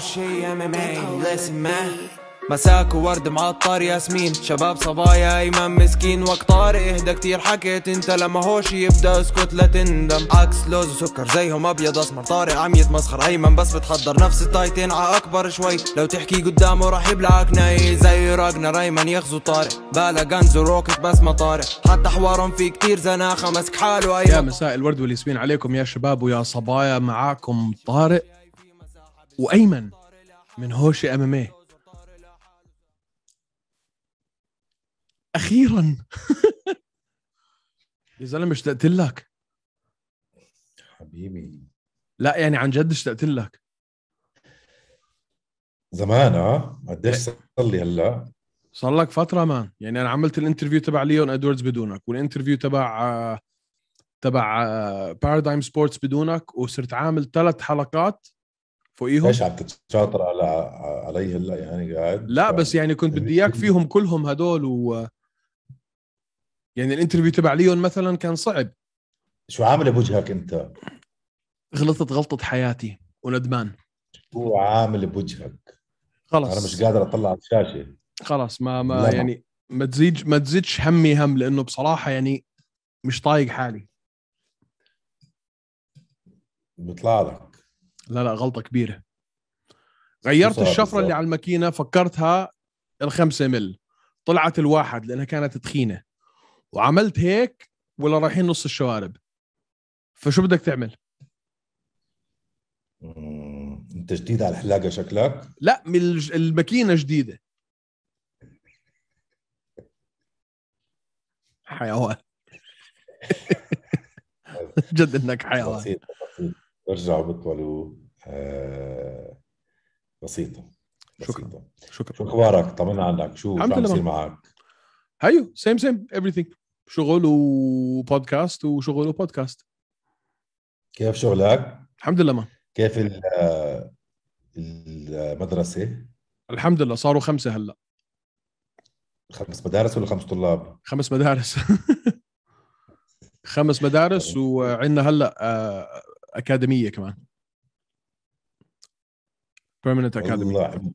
شي ام ام اي listen مساك وورد معطر ياسمين شباب صبايا ايمن مسكين وقت طارق اهدى كتير حكيت انت لما هوش يبدا اسكت لا تندم عكس لوز وسكر زيهم ابيض اسمر طارق عم يتمسخر ايمن بس بتحضر نفس التايتين ع اكبر شوي لو تحكي قدامه راح يبلعك ناي زي راجنا ريمان يغزو طارق بالا جنز وروكت بس ما طارق حتى حوارهم في كتير زناخه مسك حاله ايمن أيوة. يا مساء الورد والياسمين عليكم يا شباب ويا صبايا معاكم طارق وايمن من هوش امامي اخيرا يا زلمه اشتقت لك حبيبي لا يعني عن جد اشتقت لك زمان اه قديش إيه. صار لي هلا صار لك فتره مان يعني انا عملت الانترفيو تبع ليون ادواردز بدونك والانترفيو تبع آه، تبع بارادايم آه، سبورتس بدونك وصرت عامل ثلاث حلقات فوقيهم ايش عم تتشاطر على علي هلا يعني قاعد لا بس يعني كنت بدي اياك فيهم كلهم هدول و يعني الانترفيو تبع ليون مثلا كان صعب شو عامل بوجهك انت؟ غلطت غلطة حياتي وندمان شو عامل بوجهك؟ خلص انا مش قادر اطلع على الشاشة خلص ما ما لا. يعني ما تزيدش ما تزيدش همي هم لانه بصراحة يعني مش طايق حالي بيطلع لك لا لا غلطه كبيره غيرت بالضبط الشفره بالضبط. اللي على الماكينه فكرتها الخمسة مل طلعت الواحد لانها كانت تخينه وعملت هيك ولا رايحين نص الشوارب فشو بدك تعمل؟ انت جديد على الحلاقه شكلك؟ لا الماكينه جديده حيوان جد انك حيوان ارجعوا بطلوا آه بسيطة شكرا شكرا شو اخبارك طمنا عنك شو الحمد عم بصير معك هيو سيم سيم everything شغل وبودكاست وشغل وبودكاست كيف شغلك؟ الحمد لله ما كيف آه، المدرسة؟ الحمد لله صاروا خمسة هلا خمس مدارس ولا خمس طلاب؟ خمس مدارس خمس مدارس طيب. وعندنا هلا آه، اكاديميه كمان بيرمننت اكاديمي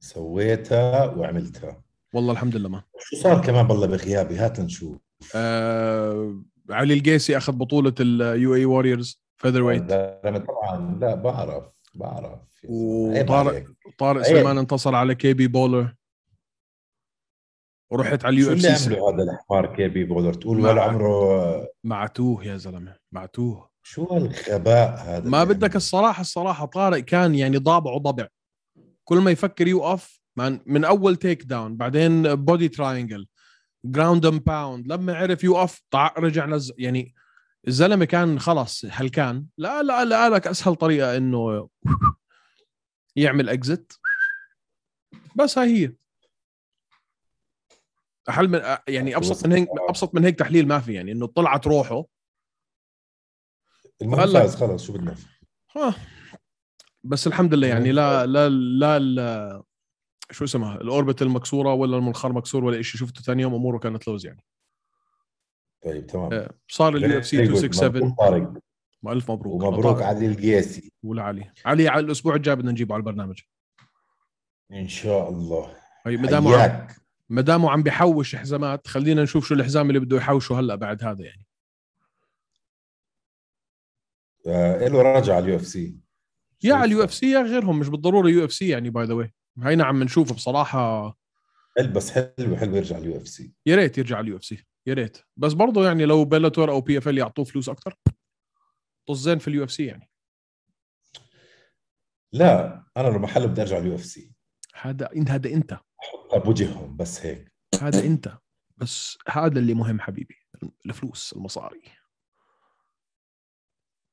سويتها وعملتها والله الحمد لله ما شو صار كمان بالله بغيابي هات نشوف آه علي القيسي اخذ بطوله اليو اي ووريرز فيذر ويت طبعا لا بعرف بعرف وطارق طارق سليمان انتصر على كي بي بولر ورحت على اليو اف سي شو هذا الحوار كي بي بولر تقول ولا عمره معتوه يا زلمه معتوه شو الغباء هذا ما يعني. بدك الصراحه الصراحه طارق كان يعني ضابعه ضبع كل ما يفكر يوقف من اول تيك داون بعدين بودي تراينجل جراوند اند باوند لما عرف يوقف رجع نز يعني الزلمه كان خلص هل كان لا لا لا لك اسهل طريقه انه يعمل اكزت بس هاي هي احل من يعني ابسط من هيك ابسط من هيك تحليل ما في يعني انه طلعت روحه المهم فاز خلاص شو بدنا ها بس الحمد لله يعني لا يعني- لا لا, لا شو اسمها الاوربت المكسوره ولا المنخار مكسور ولا شيء شفته ثاني يوم اموره كانت لوز يعني طيب تمام آه، صار اليو اف سي 267 الف مبروك ومبروك علي القياسي ولا علي علي على الاسبوع الجاي بدنا نجيبه على البرنامج ان شاء الله هي طيب، مدامه دامه ما دامه عم بيحوش حزامات خلينا نشوف شو الحزام اللي بده يحوشه هلا بعد هذا يعني آه، له رجعه على اليو اف سي يا على اليو اف سي يا غيرهم مش بالضروره يو اف سي يعني باي ذا واي هاي نعم نشوفه بصراحه البس بس حلو حلو يرجع اليو اف سي يا ريت يرجع على اليو اف سي يا ريت بس برضه يعني لو بيلاتور او بي اف ال يعطوه فلوس اكثر طزين في اليو اف سي يعني لا انا لو محل بدي ارجع اليو اف سي هذا انت هذا انت بوجههم بس هيك هذا انت بس هذا اللي مهم حبيبي الفلوس المصاري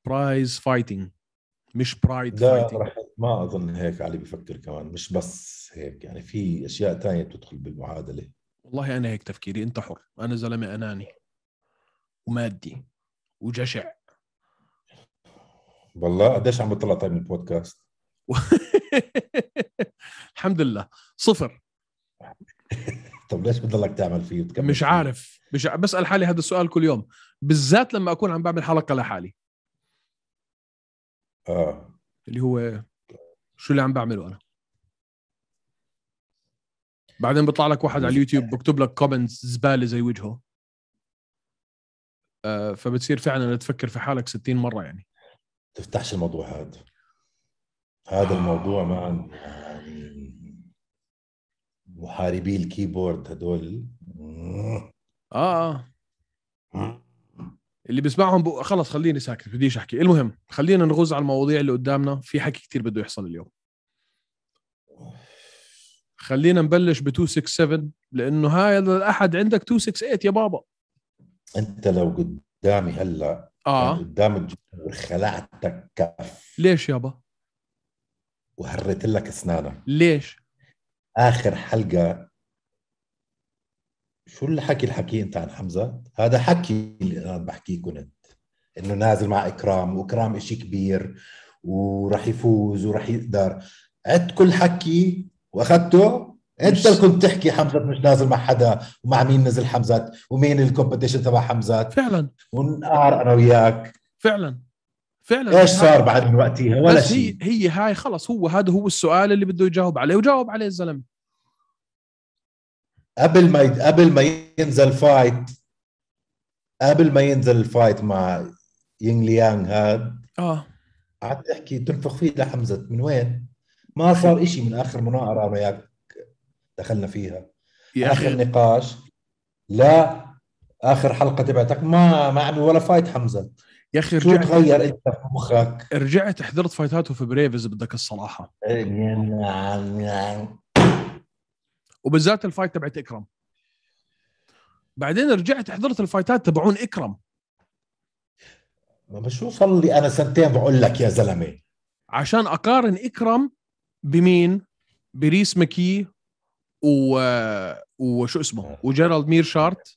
برايز فايتنج مش برايد لا رح ما اظن هيك علي بفكر كمان مش بس هيك يعني في اشياء تانية بتدخل بالمعادله والله انا هيك تفكيري انت حر انا زلمه اناني ومادي وجشع والله قديش عم بتطلع طيب من البودكاست الحمد لله صفر طب ليش بدك تعمل فيه وتكمل مش عارف مش ع... بسال حالي هذا السؤال كل يوم بالذات لما اكون عم بعمل حلقه لحالي اه اللي هو شو اللي عم بعمله انا بعدين بيطلع لك واحد على اليوتيوب بكتب لك كومنتس زباله زي وجهه آه فبتصير فعلا تفكر في حالك 60 مره يعني تفتحش الموضوع هذا هذا آه. الموضوع مع يعني محاربي الكيبورد هدول اه, آه. اللي بيسمعهم بق... خلص خليني ساكت بديش احكي المهم خلينا نغوز على المواضيع اللي قدامنا في حكي كتير بده يحصل اليوم خلينا نبلش ب 267 لانه هاي الاحد عندك 268 يا بابا انت لو قدامي هلا اه قدام الجمهور خلعتك كف ليش يابا؟ وهريت لك اسنانك ليش؟ اخر حلقه شو الحكي الحكي انت عن حمزه هذا حكي اللي انا بحكيه كنت انه نازل مع اكرام واكرام إشي كبير وراح يفوز وراح يقدر عدت كل حكي واخذته انت اللي كنت تحكي حمزه مش نازل مع حدا ومع مين نزل حمزه ومين الكومبيتيشن تبع حمزه فعلا ونقار انا وياك فعلا فعلا ايش صار بعد من وقتها ولا شيء هي هاي خلص هو هذا هو السؤال اللي بده يجاوب عليه وجاوب عليه الزلمه قبل ما قبل ما ينزل فايت قبل ما ينزل الفايت مع يينغ ليانغ هاد اه قعدت احكي تنفخ فيه لحمزه من وين؟ ما صار إشي من اخر مناقره انا وياك دخلنا فيها يا اخر أخي. نقاش لا اخر حلقه تبعتك ما ما عمل ولا فايت حمزه يا اخي رجعت شو تغير انت في مخك؟ رجعت حضرت فايتاته في بريفز بدك الصراحه إيه، نعم، نعم. وبالذات الفايت تبعت اكرم بعدين رجعت حضرت الفايتات تبعون اكرم ما شو صار لي انا سنتين بقول لك يا زلمه عشان اقارن اكرم بمين بريس مكي و وشو اسمه وجيرالد مير شارت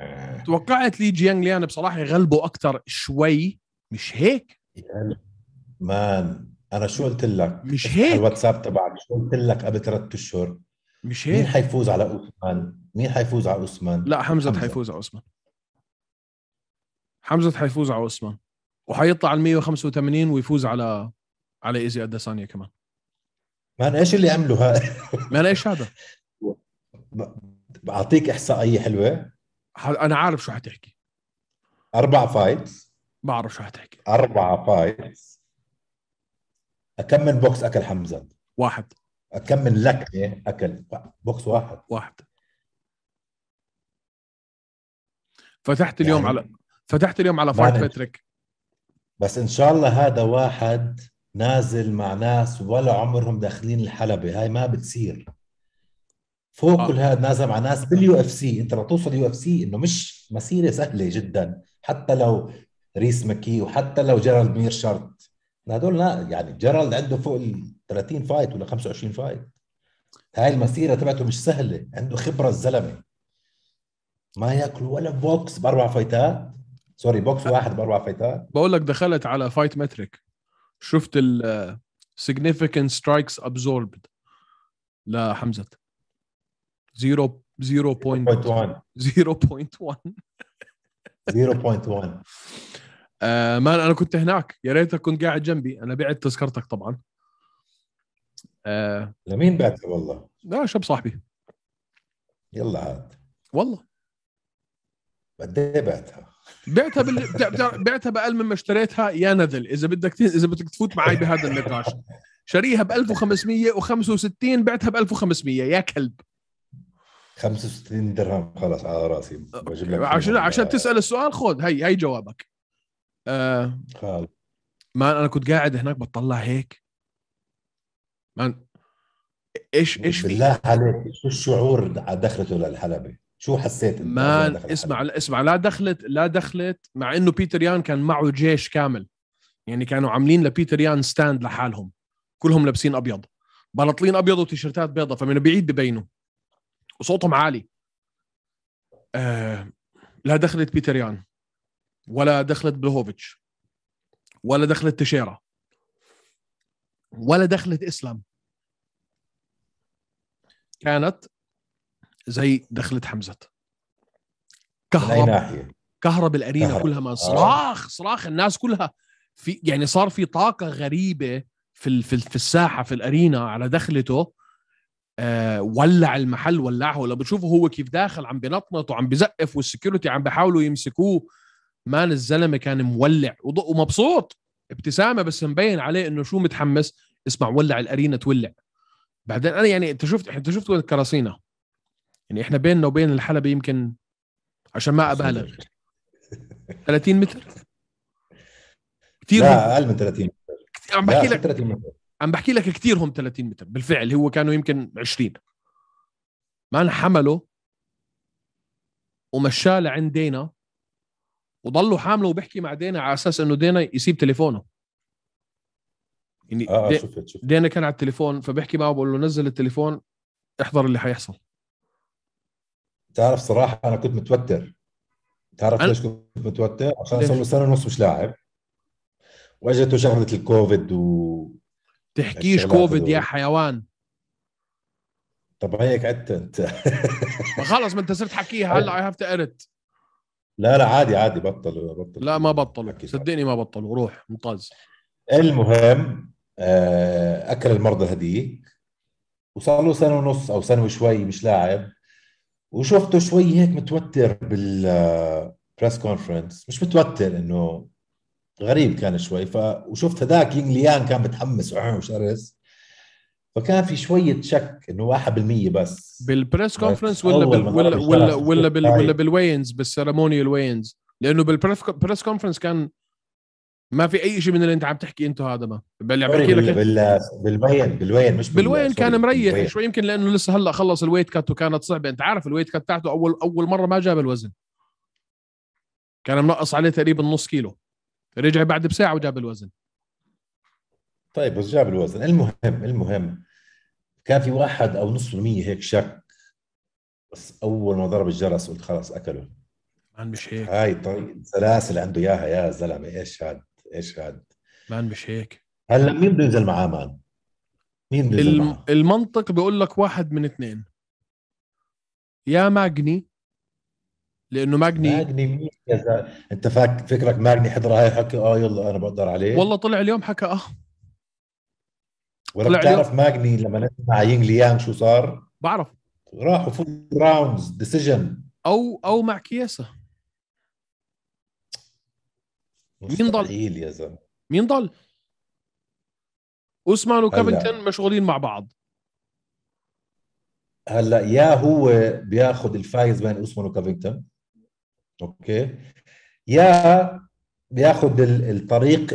آه. توقعت لي جيانغ ليان بصراحه يغلبوا اكثر شوي مش هيك مان انا شو قلت لك مش هيك الواتساب تبعك شو قلت لك قبل ثلاث اشهر مش هيك مين حيفوز على اوسمان؟ مين حيفوز على اوسمان؟ لا حمزه, حمزة. حيفوز على اوسمان حمزه حيفوز على اوسمان وحيطلع على 185 ويفوز على على ايزي اداسانيا كمان انا ايش اللي عمله هذا؟ انا ايش هذا؟ بعطيك احصائيه حلوه انا عارف شو حتحكي اربع فايتس بعرف شو حتحكي اربع فايتس كم من بوكس اكل حمزه؟ واحد كم من لكمه إيه؟ اكل بوكس واحد واحد فتحت اليوم يعني على فتحت اليوم على فايت باتريك بس ان شاء الله هذا واحد نازل مع ناس ولا عمرهم داخلين الحلبه هاي ما بتصير فوق آه. كل هذا نازل مع ناس باليو اف سي انت لتوصل يو اف سي انه مش مسيره سهله جدا حتى لو ريس مكي وحتى لو جيرالد مير شرط هدول لا يعني جيرالد عنده فوق ال 30 فايت ولا 25 فايت هاي المسيره تبعته مش سهله عنده خبره الزلمه ما ياكل ولا بوكس باربع فايتات سوري بوكس واحد باربع فايتات بقول لك دخلت على فايت متريك شفت ال significant strikes absorbed لحمزه 0 0.1 0.1 0.1 آه مان انا كنت هناك يا ريتك كنت قاعد جنبي انا بعت تذكرتك طبعا آه لمين بعتها والله؟ لا شاب صاحبي يلا عاد والله قد ايه بعتها؟ بعتها بال... بعتها باقل مما اشتريتها يا نذل اذا بدك ت... اذا بدك تفوت معي بهذا النقاش شاريها ب 1565 بعتها ب 1500 يا كلب 65 درهم خلاص على راسي عشان عشان تسال السؤال خذ هي هي جوابك آه خالص ما انا كنت قاعد هناك بطلع هيك من ايش ايش بالله عليك شو الشعور على دخلته للحلبه؟ شو حسيت ما اسمع اسمع لا دخلت لا دخلت مع انه بيتر يان كان معه جيش كامل يعني كانوا عاملين لبيتر يان ستاند لحالهم كلهم لابسين ابيض بناطلين ابيض وتيشيرتات بيضة فمن بعيد ببينوا وصوتهم عالي آه لا دخلت بيتر يان ولا دخلت بلوهوفيتش ولا دخلت تشيره ولا دخلت اسلام كانت زي دخلت حمزه كهرب كهرب الارينا كهرب. كلها ما آه. صراخ صراخ الناس كلها في يعني صار في طاقه غريبه في في, في الساحه في الارينا على دخلته آه ولع المحل ولعه ولا بتشوفه هو كيف داخل عم بنطنط وعم بزقف والسكيورتي عم بيحاولوا يمسكوه مان الزلمه كان مولع ومبسوط ابتسامه بس مبين عليه انه شو متحمس اسمع ولع الارينا تولع بعدين انا يعني انت شفت انت شفت وين الكراسينا يعني احنا بيننا وبين الحلبه يمكن عشان ما ابالغ 30 متر كثير لا اقل من 30 متر عم بحكي لك 30 متر عم بحكي لك كثير هم 30 متر بالفعل هو كانوا يمكن 20 ما حمله ومشاه لعند دينا وضلوا حامله وبحكي مع دينا على اساس انه دينا يسيب تليفونه يعني آه دي شفت شفت دينا كان على التليفون فبحكي معه بقول له نزل التليفون احضر اللي حيحصل تعرف صراحه انا كنت متوتر تعرف أنا... ليش كنت متوتر عشان صار له سنه ونص مش لاعب واجته شغله الكوفيد و تحكيش كوفيد يا حيوان طب هيك عدت انت خلص ما انت صرت حكيها هلا اي هاف تو لا لا عادي عادي بطلوا بطلوا لا ما بطلوا صدقني ما بطلوا روح ممتاز المهم آه، اكل المرضى هديك وصار له سنه ونص او سنه وشوي مش لاعب وشفته شوي هيك متوتر بالبريس كونفرنس آه، مش متوتر انه غريب كان شوي ف وشفت هذاك ينغ ليان كان متحمس وشرس فكان في شويه شك انه 1% بس بالبريس كونفرنس ولا بال ولا ولا ولا, بال ولا بالوينز بالسيرموني الوينز لانه بالبريس كونفرنس كان ما في اي شيء من اللي انت عم تحكي انت هذا ما بل عم يعني بحكي لك بال... بالوين بالوين مش بالوين كان مريح شوي يمكن لانه لسه هلا خلص الويت كات وكانت صعبه انت عارف الويت كات تاعته اول اول مره ما جاب الوزن كان منقص عليه تقريبا نص كيلو رجع بعد بساعه وجاب الوزن طيب بس جاب الوزن المهم المهم كان في واحد او نص المية هيك شك بس اول ما ضرب الجرس قلت خلاص اكله عن مش هيك هاي طيب سلاسل عنده اياها يا زلمه ايش هذا ايش هاد مان مش هيك هلا مين بينزل معاه مان؟ مين بينزل الم... معاه؟ المنطق بيقول لك واحد من اثنين يا ماجني لانه ماجني ماجني مين يا زلمه انت فاك فكرك ماجني حضر هاي حكي اه يلا انا بقدر عليه والله طلع اليوم حكى اه ولا بتعرف ماجني لما نزل مع يينغ ليانغ شو صار؟ بعرف راحوا فول راوندز ديسيجن او او مع كياسه مين ضل؟ يا زلمه مين ضل؟ اوسمان وكافينتون مشغولين مع بعض هلا يا هو بياخذ الفايز بين اوسمان وكافينتون اوكي يا بياخذ الطريق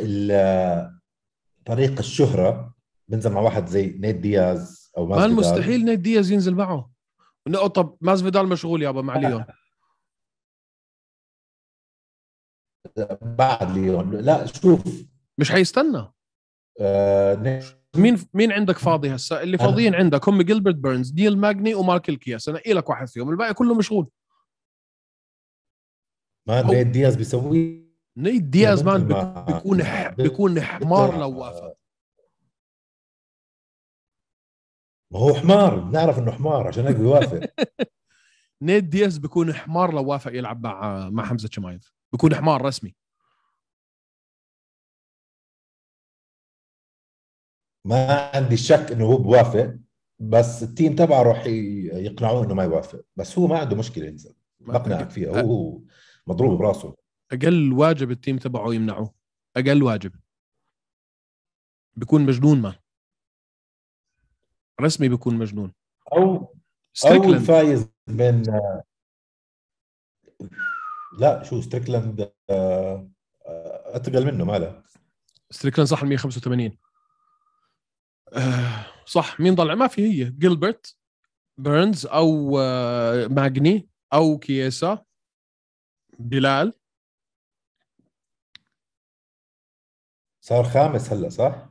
طريق الشهره بنزل مع واحد زي نيت دياز او ما مستحيل نيت دياز ينزل معه طب ماز فيدال مشغول يابا مع ليون بعد ليون لا شوف مش حيستنى آه نعم. مين مين عندك فاضي هسا اللي فاضيين عندك هم جيلبرت بيرنز ديل ماجني الكياس انا إيه لك واحد فيهم الباقي كله مشغول ما نيت دياز بيسوي نيت دياز مان بيكون بيكون حمار لو وافق ما هو حمار بنعرف انه حمار عشان هيك بيوافق نيت دياز بيكون حمار لو وافق يلعب مع مع حمزه شمايف بيكون حمار رسمي ما عندي شك انه هو بوافق بس التيم تبعه راح يقنعوه انه ما يوافق بس هو ما عنده مشكله ينزل بقنعك فيها أه. هو مضروب براسه اقل واجب التيم تبعه يمنعوه اقل واجب بيكون مجنون ما رسمي بيكون مجنون او او الفايز من لا شو ستريكلاند آه، آه، اتقل منه ماله ستريكلاند صح 185 آه، صح مين ضل ما في هي جيلبرت بيرنز او ماجني او كيسا بلال صار خامس هلا صح؟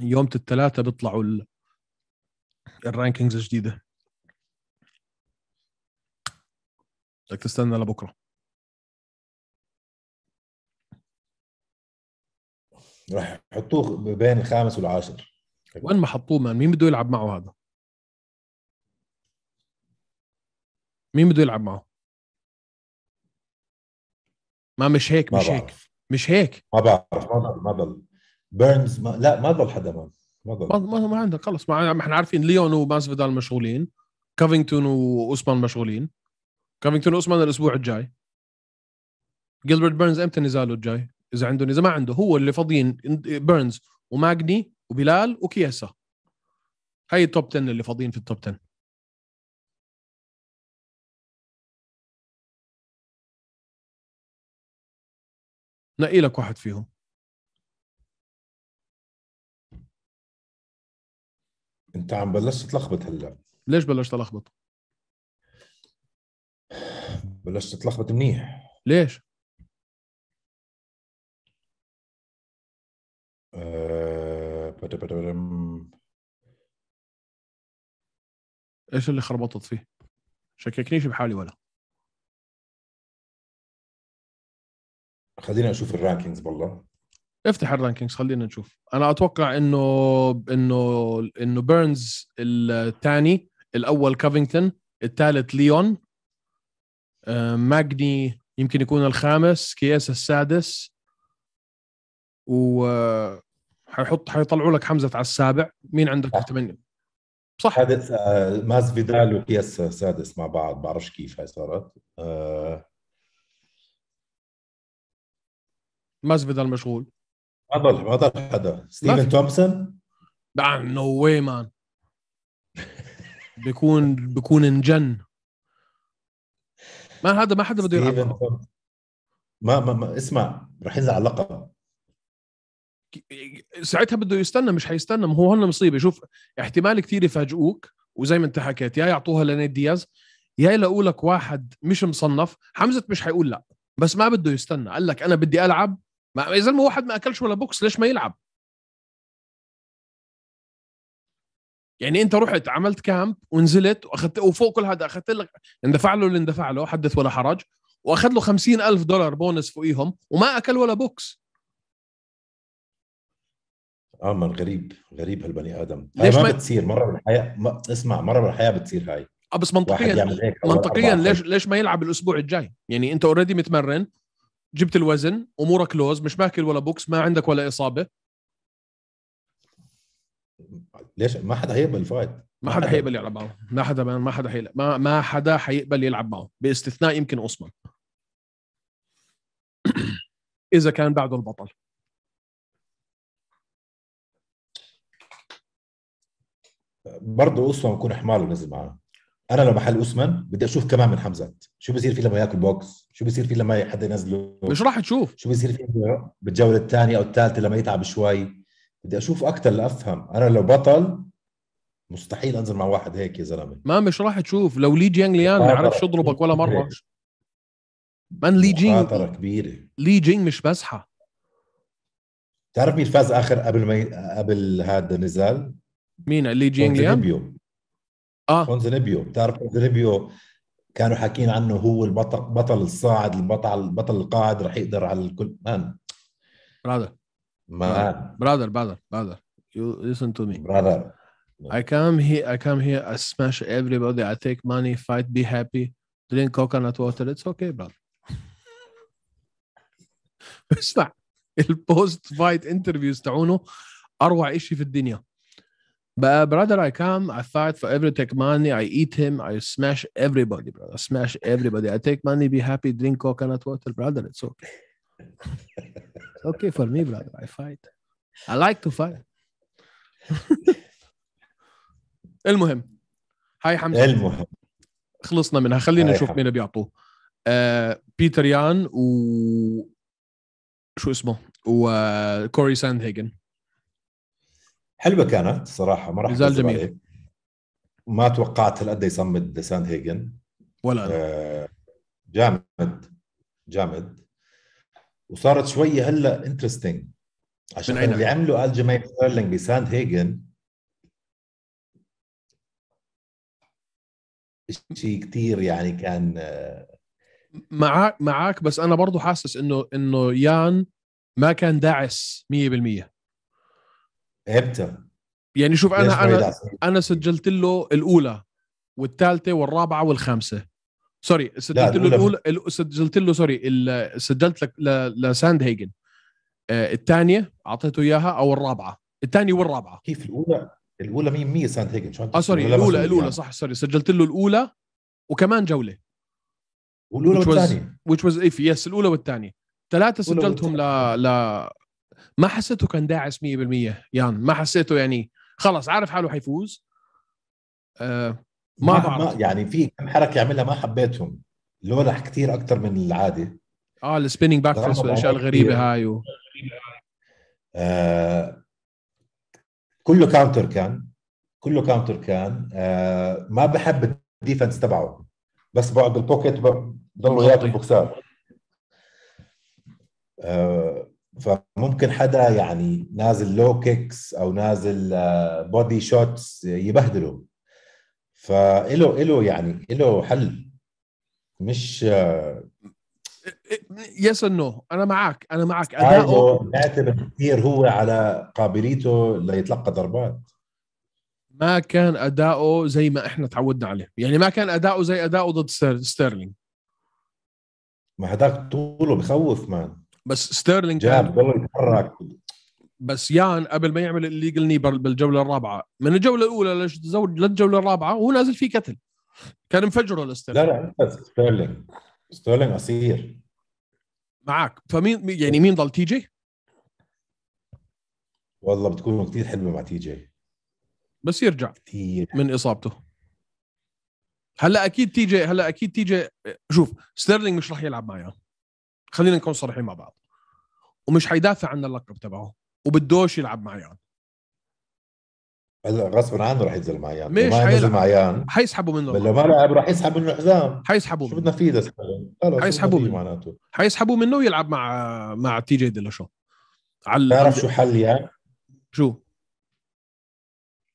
يوم الثلاثاء بيطلعوا الرانكينجز الجديده بدك تستنى لبكره رح يحطوه بين الخامس والعاشر وين ما حطوه مان مين بده يلعب معه هذا؟ مين بده يلعب معه؟ ما مش هيك مش هيك مش هيك ما بعرف ما ضل ما ضل بيرنز ما لا ما ضل حدا ما ما ضل ما, ما عندك خلص ما احنا عارفين ليون وماس فيدال مشغولين كافينغتون واوسمان مشغولين كافينغتون اوسمان الاسبوع الجاي جيلبرت بيرنز امتى نزاله الجاي؟ اذا عنده اذا ما عنده هو اللي فاضيين بيرنز وماجني وبلال وكياسا هاي التوب 10 اللي فاضيين في التوب 10 نقي لك واحد فيهم انت عم بلشت تلخبط هلا ليش بلشت تلخبط؟ بلشت تتلخبط منيح ليش؟ آه، ايش اللي خربطت فيه؟ شككنيش بحالي ولا خلينا نشوف الرانكينجز بالله افتح الرانكينجز خلينا نشوف انا اتوقع انه انه انه بيرنز الثاني الاول كافينغتون الثالث ليون آه، ماجني يمكن يكون الخامس كياس السادس و آه، حيحط حيطلعوا لك حمزه على السابع مين عندك في الثمانيه؟ صح هذا آه، ماس فيدال وكياس سادس مع بعض بعرفش كيف هاي صارت آه ماس فيدال مشغول ما ضل ما ضل حدا ستيفن تومسون نو واي مان بيكون بيكون انجن ما هذا ما حدا بده يلعب ما ما ما اسمع رح يزعل لقب اللقب ساعتها بده يستنى مش حيستنى ما هو هون مصيبه شوف احتمال كثير يفاجئوك وزي ما انت حكيت يا يعطوها لنيد دياز يا يلاقوا لك واحد مش مصنف حمزه مش حيقول لا بس ما بده يستنى قال لك انا بدي العب ما اذا ما واحد ما اكلش ولا بوكس ليش ما يلعب يعني انت رحت عملت كامب ونزلت واخذت وفوق كل هذا اخذت لك اندفع يعني له اللي اندفع له حدث ولا حرج واخذ له خمسين ألف دولار بونس فوقيهم وما اكل ولا بوكس اه من غريب غريب هالبني ادم هاي ليش ما, ما بتصير مره بالحياه ما... اسمع مره بالحياه بتصير هاي اه بس منطقيا منطقيا ليش ليش ما يلعب الاسبوع الجاي يعني انت اوريدي متمرن جبت الوزن امورك لوز مش ماكل ولا بوكس ما عندك ولا اصابه ليش ما حدا هيقبل الفايت ما حدا هيقبل يلعب معه ما حدا ما حدا ما ما حدا حيقبل يلعب معه باستثناء يمكن اوسمان اذا كان بعده البطل برضه اوسمان بكون حمار نزل معاه انا لو محل اوسمان بدي اشوف كمان من حمزات شو بصير فيه لما ياكل بوكس شو بصير فيه لما حدا ينزله مش راح تشوف شو بصير فيه بالجوله الثانيه او الثالثه لما يتعب شوي بدي اشوف اكثر لافهم انا لو بطل مستحيل انزل مع واحد هيك يا زلمه ما مش راح تشوف لو لي جينغ ليان ما عرفش يضربك ولا مره من لي جينغ كبيره لي جينغ مش مزحه تعرف مين فاز اخر قبل ما ي... قبل هذا النزال؟ مين لي جينغ ليان اه كونزنبيو بتعرف كونزنبيو كانوا حاكين عنه هو البطل بطل الصاعد البطل البطل القاعد رح يقدر على الكل مان برادر Man. Brother, brother, brother. You listen to me. Brother. I come here, I come here, I smash everybody, I take money, fight, be happy, drink coconut water. It's okay, brother. اسمع البوست فايت انترفيوز تاعونه اروع شيء في الدنيا But uh, brother, I come, I fight for every take money, I eat him, I smash everybody, brother. I smash everybody. I take money, be happy, drink coconut water, brother. It's okay. okay for me, brother. I fight. I like to fight. المهم هاي حمزه المهم خلصنا منها خلينا نشوف مين بيعطوه آه بيتر يان و شو اسمه وكوري ساند هيجن حلوه كانت صراحه ما راح جميل ما توقعت هالقد يصمد ساند هيجن ولا آه جامد جامد وصارت شويه هلا انترستنج عشان اللي عمله قال جمايل ستيرلينج بساند هيجن شيء كثير يعني كان آه، معك معك بس انا برضه حاسس انه انه يان ما كان داعس 100% امتى يعني شوف انا انا انا سجلت له الاولى والثالثه والرابعه والخامسه سوري سجلت له الاولى سجلت له سوري سجلت لك لساند هيجن آه، الثانيه اعطيته اياها او الرابعه الثانيه والرابعه كيف الاولى الاولى 100% ساند هيجن اه سوري الاولى الاولى يعني. صح سوري سجلت له الاولى وكمان جوله والاولى والثانيه which was if يس الاولى والثانيه ثلاثه سجلتهم ل ل ما حسيته كان داعس 100% يان ما حسيته يعني خلص عارف حاله حيفوز آه، ما, ما, ما يعني في كم حركه يعملها ما حبيتهم لولح كثير اكثر من العاده اه السبيننج باك فيس والاشياء الغريبه هاي و... آه كله كاونتر كان كله كاونتر كان آه ما بحب الديفنس تبعه بس بقعد بالبوكيت بضل غياب البوكسات آه فممكن حدا يعني نازل لو كيكس او نازل آه بودي شوتس يبهدله فإله إله يعني إله حل مش يس نو انا معك انا معك اداؤه بيعتمد كثير هو على قابليته ليتلقى ضربات ما كان اداؤه زي ما احنا تعودنا عليه يعني ما كان اداؤه زي اداؤه ضد ستيرلينج ما هداك طوله بخوف مان بس ستيرلينج جاب والله يتحرك بس يان قبل ما يعمل الليجل نيبر بالجوله الرابعه من الجوله الاولى للجوله الرابعه وهو نازل فيه كتل كان مفجره الاسترلينج لا لا ستيرلينج ستيرلينج قصير معك فمين يعني مين ضل تي جي؟ والله بتكون كثير حلوه مع تي جي بس يرجع كتير. من اصابته هلا اكيد تي جي هلا اكيد تي جي شوف ستيرلينج مش راح يلعب معي خلينا نكون صريحين مع بعض ومش حيدافع عن اللقب تبعه وبدوش يلعب مع يان هلا غصبا عنه رح ينزل مع يان مش حينزل مع يان حيسحبوا منه لو ما لعب رح يسحب منه حزام حيسحبوا شو بدنا فيه بس حيسحبوا منه معناته حيسحبوا منه ويلعب مع مع تي جي ديلاشون على بتعرف شو حلي يعني؟ شو؟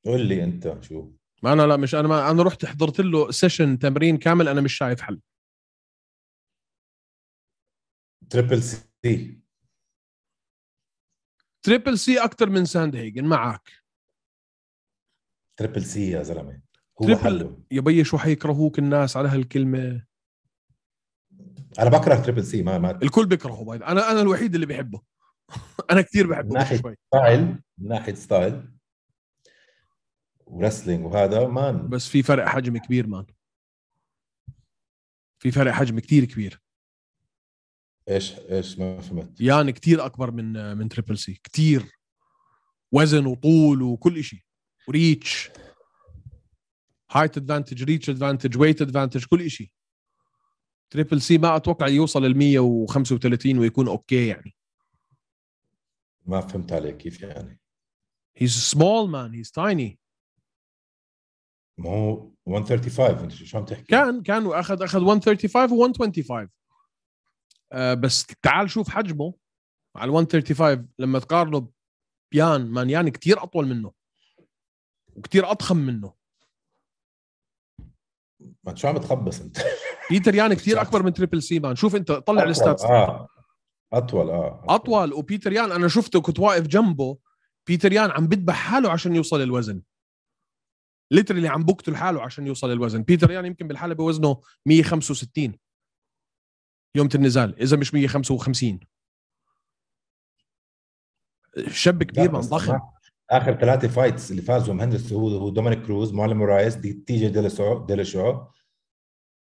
قول لي انت شو ما انا لا مش انا ما انا رحت حضرت له سيشن تمرين كامل انا مش شايف حل تريبل سي تريبل سي اكثر من ساند هيجن معك تريبل سي يا زلمه هو تريبل يا بيي شو حيكرهوك الناس على هالكلمه انا بكره تريبل سي ما, ما الكل بيكرهه بايد. انا انا الوحيد اللي بحبه انا كثير بحبه من ناحيه ستايل من ناحيه ستايل ورسلينج وهذا مان بس في فرق حجم كبير مان في فرق حجم كثير كبير ايش ايش ما فهمت يعني كثير اكبر من من تريبل سي كثير وزن وطول وكل شيء وريتش هايت ادفانتج ريتش ادفانتج ويت ادفانتج كل شيء تريبل سي ما اتوقع يوصل ال 135 ويكون اوكي يعني ما فهمت عليك كيف يعني هيز سمول مان هيز تايني ما هو 135 انت شو عم تحكي كان كان واخذ اخذ 135 و 125 آه، بس تعال شوف حجمه على 135 لما تقارنه بيان مانيان كتير اطول منه وكتير اضخم منه ما شو عم تخبص انت بيتر يان كثير اكبر من تريبل سي مان شوف انت طلع الستاتس اه اطول اه اطول, وبيتر يان انا شفته كنت واقف جنبه بيتر يان عم بدبح حاله عشان يوصل الوزن ليترلي عم بقتل حاله عشان يوصل الوزن بيتر يان يمكن بالحاله بوزنه 165 يوم النزال اذا مش 155 شاب كبير من ضخم اخر ثلاثه فايتس اللي فازوا مهندس هو هو دومينيك كروز معلم رايس دي تيجي ديلاشو ديلاشو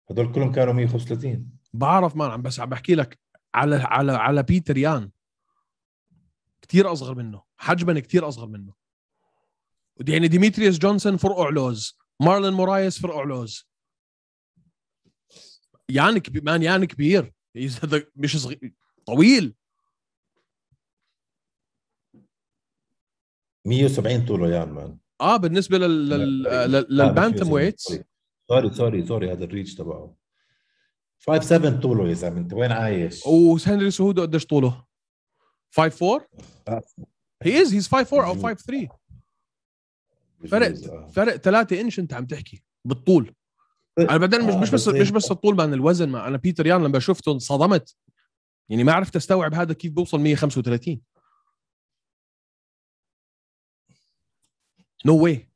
هدول كلهم كانوا 135 بعرف مان عم بس عم بحكي لك على على على بيتر يان كثير اصغر منه حجما كثير اصغر منه يعني ديميتريوس جونسون فرقع لوز مارلين مورايس فرقع لوز يعني كبير مان يان كبير مش صغير طويل 170 طوله يان مان اه بالنسبه لل... للبانتم ويت سوري سوري سوري هذا الريتش تبعه 5 7 طوله يا زلمه انت وين عايش؟ وسنري سهودو قديش طوله؟ 5 4؟ هي از هيز 5 4 او 5 3 فرق آه. فرق 3 انش انت عم تحكي بالطول أه، انا بعدين مش آه، مش بس مش إيه؟ بس الطول بان الوزن ما انا بيتر يان لما شفته انصدمت يعني ما عرفت استوعب هذا كيف بوصل 135 نو واي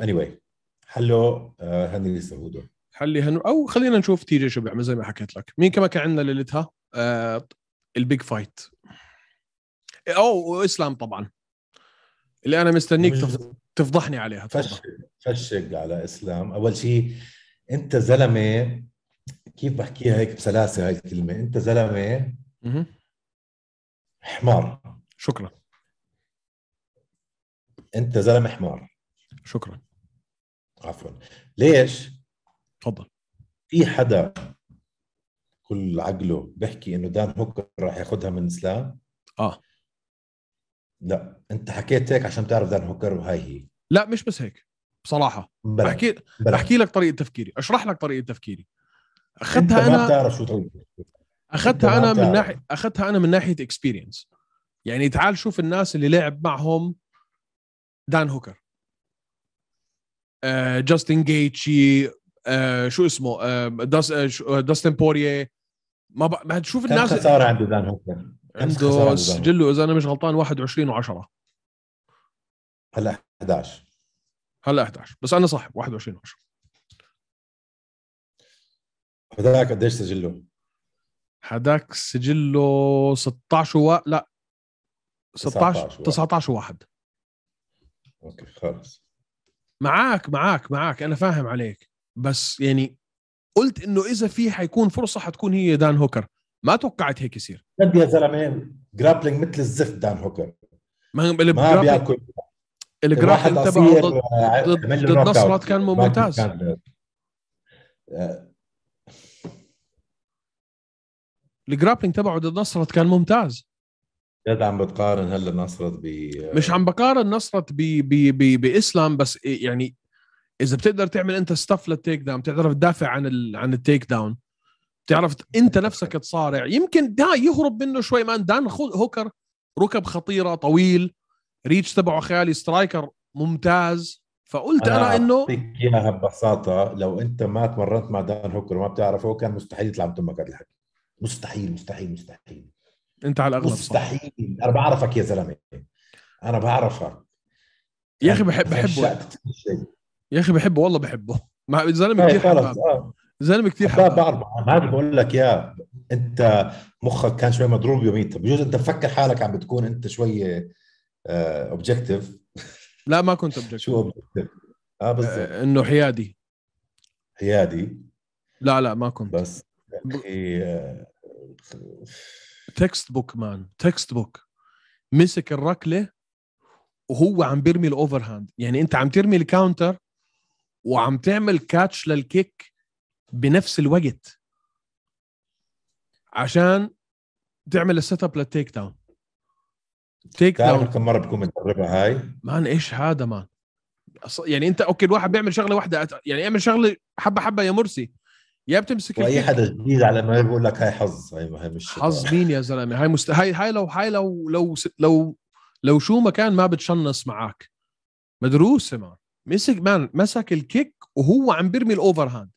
اني واي حلو هنري سعوده حلي هنو او خلينا نشوف تي جي شو بيعمل زي ما حكيت لك مين كمان كان عندنا ليلتها آه البيج فايت او اسلام طبعا اللي انا مستنيك تفضحني عليها فشق فشق على اسلام اول شيء انت زلمه كيف بحكيها هيك بسلاسه هاي الكلمه انت زلمه حمار شكرا انت زلمه حمار شكرا عفوا ليش تفضل في حدا كل عقله بحكي انه دان هوكر راح ياخذها من اسلام اه لا انت حكيت هيك عشان تعرف دان هوكر وهاي هي لا مش بس هيك بصراحه بلا. بحكي بلا. بحكي لك طريقه تفكيري اشرح لك طريقه تفكيري اخذتها انا ما بتعرف شو طريقه اخذتها انا من ناحيه اخذتها انا من ناحيه اكسبيرينس يعني تعال شوف الناس اللي لعب معهم دان هوكر آه، جاستن جيتشي آه، شو اسمه آه، داستن بوريه ما, ب... ما تشوف الناس كم خساره عنده دان هوكر عنده سجله اذا انا مش غلطان 21 و10 هلا 11 هلا 11 بس انا صح 21 و10 هداك قديش سجله؟ هداك سجله 16 و لا 16 19 و1 اوكي خلص معك معك معك انا فاهم عليك بس يعني قلت انه اذا في حيكون فرصه حتكون هي دان هوكر ما توقعت هيك يصير قد يا زلمه جرابلينج مثل الزفت دان هوكر ما, ما بياكل الجرابلينج آه، آه. تبعه ضد ضد نصرت كان ممتاز كان... الجرابلينج تبعه ضد نصرت كان ممتاز جد عم بتقارن هلا نصرت ب مش عم بقارن نصرت ب ب ب باسلام بس إيه يعني اذا بتقدر تعمل انت ستاف للتيك داون بتقدر تدافع عن ال... عن التيك داون بتعرف انت نفسك تصارع يمكن ده يهرب منه شوي مان دان هوكر ركب خطيره طويل ريتش تبعه خيالي سترايكر ممتاز فقلت انا, أنا انه اعطيك اياها ببساطه لو انت ما تمرنت مع دان هوكر وما بتعرفه كان مستحيل يطلع من تمك هذا الحكي مستحيل مستحيل مستحيل انت على الاغلب مستحيل انا بعرفك يا زلمه انا بعرفك يا اخي بحب بحبه يا اخي بحبه والله بحبه مع زلمه إيه، كثير خلص آه. زلمه كثير حباب بعرف ما بقول لك يا انت مخك كان شوي مضروب يوميتها بجوز انت مفكر حالك عم بتكون انت شوي اوبجيكتيف آه، لا ما كنت اوبجيكتيف شو اوبجيكتيف؟ اه بالضبط آه، انه حيادي حيادي لا لا ما كنت بس تكست بوك مان تكست بوك مسك الركله وهو عم بيرمي الاوفر هاند يعني انت عم ترمي الكاونتر وعم تعمل كاتش للكيك بنفس الوقت عشان تعمل السيت اب للتيك داون تيك داون كم مره بكون متدربها هاي مان ايش هذا مان يعني انت اوكي الواحد بيعمل شغله واحده يعني اعمل شغله حبه حبه يا مرسي يا بتمسك واي حدا جديد على ما بقول لك هاي حظ هاي هاي مش حظ مين يا زلمه هاي مست... هاي هاي لو هاي لو لو لو لو شو مكان ما بتشنص معك مدروسه مان مسك مان مسك الكيك وهو عم بيرمي الاوفر هاند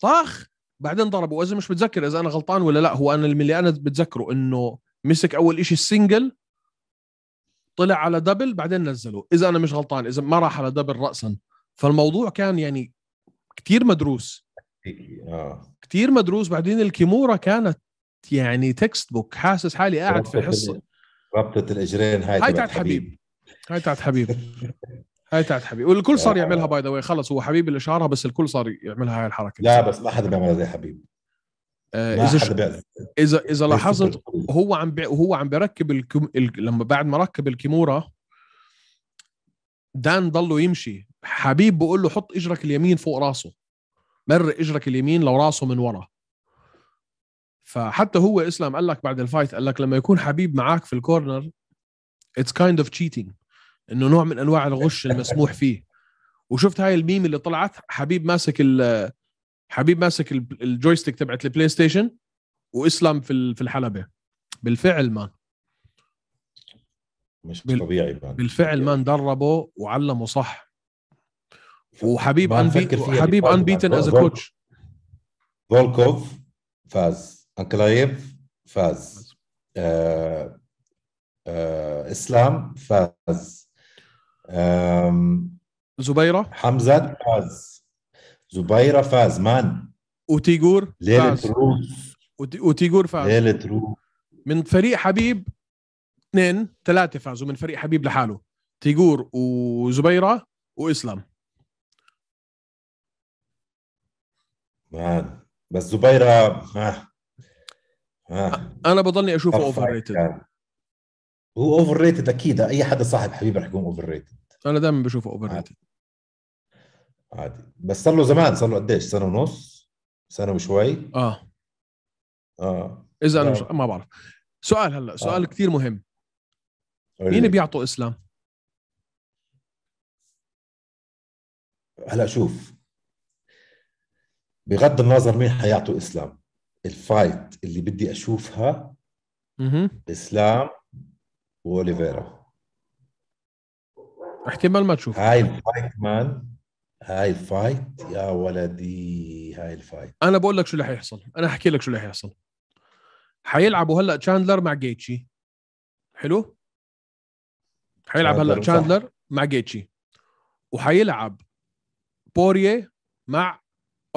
طاخ بعدين ضربوا واذا مش متذكر اذا انا غلطان ولا لا هو انا اللي انا بتذكره انه مسك اول شيء السنجل طلع على دبل بعدين نزله اذا انا مش غلطان اذا ما راح على دبل راسا فالموضوع كان يعني كتير مدروس آه. كتير مدروس بعدين الكيمورا كانت يعني تكست بوك حاسس حالي قاعد في حصه ربطه الاجرين هاي هاي تاعت حبيب هاي تاعت حبيب هاي تاعت حبيب والكل صار آه. يعملها باي ذا خلص هو حبيب اللي شعرها بس الكل صار يعملها هاي الحركه لا بس ما حدا بيعملها زي حبيبي آه، اذا ش... اذا اذا لاحظت هو عم بي... هو عم بيركب الكم... ال... لما بعد ما ركب الكيمورا دان ضله يمشي حبيب بقول له حط اجرك اليمين فوق راسه مر اجرك اليمين لو راسه من ورا فحتى هو اسلام قال لك بعد الفايت قال لك لما يكون حبيب معاك في الكورنر اتس كايند اوف تشيتنج انه نوع من انواع الغش المسموح فيه وشفت هاي الميم اللي طلعت حبيب ماسك ال حبيب ماسك الجويستيك تبعت البلاي ستيشن واسلام في في الحلبه بالفعل مان مش بال... طبيعي مان بالفعل مان دربه وعلمه صح وحبيب انبي حبيب انبيتن از كوتش فولكوف فاز انكلايف فاز آه... آه... اسلام فاز زبيرة حمزة فاز زبيرة فاز مان وتيجور ليلة فاز. روس وتيجور فاز ليلة روس من فريق حبيب اثنين ثلاثة فازوا من فريق حبيب لحاله تيجور وزبيرة وإسلام مان بس زبيرة ما. ما. انا بضلني اشوفه اوفر ريتد هو اوفر ريتد اكيد اي حدا صاحب حبيب رح يكون اوفر ريتد انا دائما بشوفه اوفر ريتد عادي بس صار له زمان صار له قديش سنه ونص سنه وشوي اه اه اذا انا آه. مش... ما بعرف سؤال هلا سؤال آه. كثير مهم مين بيعطوا اسلام هلا شوف بغض النظر مين حيعطوا اسلام الفايت اللي بدي اشوفها اسلام واوليفيرا احتمال ما تشوف هاي الفايت مان هاي الفايت يا ولدي هاي الفايت انا بقول لك شو اللي حيحصل انا احكي لك شو اللي حيحصل حيلعبوا هلا تشاندلر مع جيتشي حلو حيلعب هلا تشاندلر مع جيتشي وحيلعب بوريه مع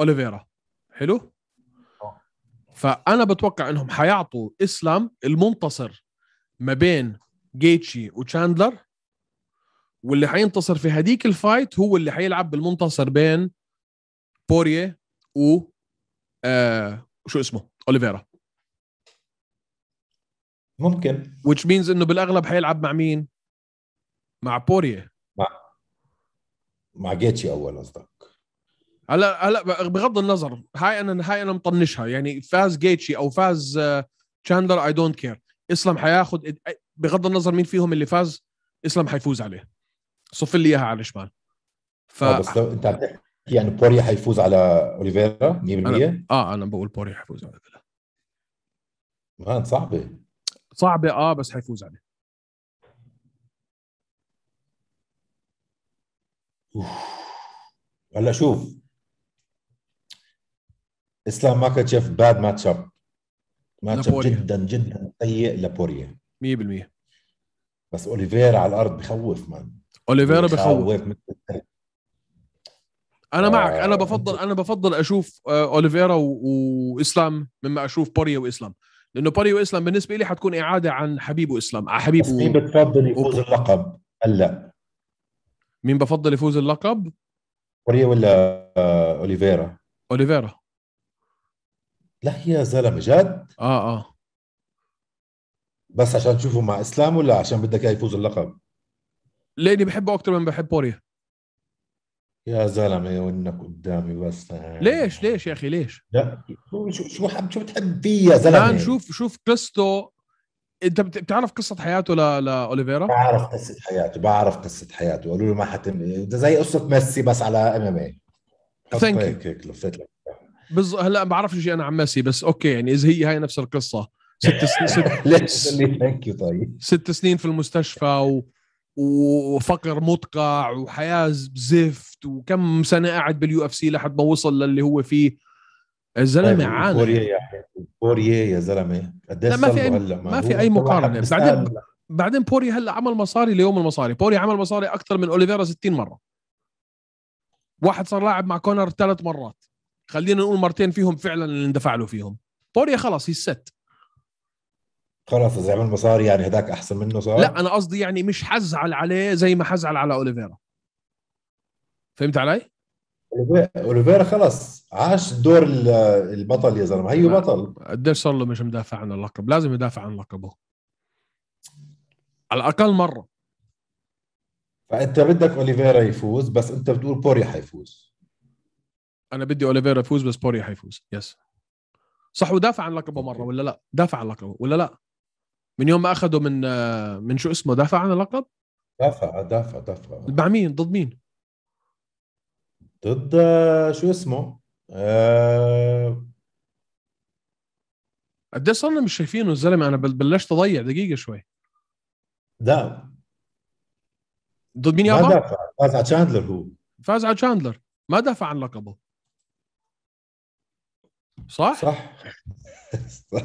اوليفيرا حلو آه. فانا بتوقع انهم حيعطوا اسلام المنتصر ما بين جيتشي وتشاندلر واللي حينتصر في هديك الفايت هو اللي حيلعب بالمنتصر بين بوريه و آه شو اسمه اوليفيرا ممكن which means انه بالاغلب حيلعب مع مين؟ مع بوريه مع مع جيتشي اول قصدك هلا هلا بغض النظر هاي انا هاي انا مطنشها يعني فاز جيتشي او فاز آه، تشاندلر اي دونت كير اسلم حياخد بغض النظر مين فيهم اللي فاز اسلام حيفوز عليه صف لي اياها على الشمال ف آه، بس لو انت عم تحكي يعني بوريا حيفوز على اوليفيرا 100% أنا... اه انا بقول بوريا حيفوز على اوليفيرا مان صعبه صعبه اه بس حيفوز عليه هلا شوف اسلام ماكاتشيف باد ماتش اب ماتش اب جدا جدا سيء لبوريا 100% بس اوليفيرا على الارض بخوف مان اوليفيرا بخوف انا آه، معك انا بفضل انا بفضل اشوف آه، اوليفيرا واسلام مما اشوف بوريا واسلام لانه بوريا واسلام بالنسبه لي حتكون اعاده عن حبيب واسلام على آه، حبيب مين بتفضل يفوز اللقب هلا مين بفضل يفوز اللقب بوريا ولا اوليفيرا اوليفيرا لا يا زلمه جد اه اه بس عشان تشوفه مع اسلام ولا عشان بدك اياه يفوز اللقب؟ ليني بحبه اكثر من بحب بوريا يا زلمه وانك قدامي بس ليش ليش يا اخي ليش؟ لا شو شو حب شو بتحب فيه يا زلمه؟ الان شوف شوف قصته انت بتعرف قصه حياته ل... لاوليفيرا؟ بعرف قصه حياته بعرف قصه حياته قالوا له ما حتم زي قصه ميسي بس على ام ام اي ثانك يو هيك لك بز... هلا ما بعرفش شيء انا عن ميسي بس اوكي يعني اذا هي هاي نفس القصه ست سنين ليش؟ ثانك يو طيب ست سنين في المستشفى و... وفقر مدقع وحياه زفت وكم سنه قاعد باليو اف سي لحد ما وصل للي هو فيه الزلمه طيب، عانى بوريه يا بوريه يا زلمه قديش ما في أي... ما في اي مقارنه بعدين بعدين بوريه هلا عمل مصاري ليوم المصاري بوريه عمل مصاري اكثر من اوليفيرا 60 مره واحد صار لاعب مع كونر ثلاث مرات خلينا نقول مرتين فيهم فعلا اللي اندفع له فيهم بوريا خلاص هي الست خلص اذا عمل مصاري يعني هداك احسن منه صار لا انا قصدي يعني مش حزعل عليه زي ما حزعل على اوليفيرا فهمت علي؟ اوليفيرا خلص عاش دور البطل يا زلمه هيو بطل قديش صار له مش مدافع عن اللقب لازم يدافع عن لقبه على الاقل مره فانت بدك اوليفيرا يفوز بس انت بتقول بوريا حيفوز انا بدي اوليفيرا يفوز بس بوريا حيفوز يس صح ودافع عن لقبه مره ولا لا دافع عن لقبه ولا لا من يوم ما اخذوا من آه، من شو اسمه دافع عن اللقب؟ دافع دافع دافع مع مين؟ ضد مين؟ ضد آه، شو اسمه؟ أه... قد ايه صرنا مش شايفينه الزلمه انا بلشت اضيع دقيقه شوي لا ضد مين يا ما دافع فاز على تشاندلر هو فاز على تشاندلر ما دافع عن لقبه صح؟ صح صح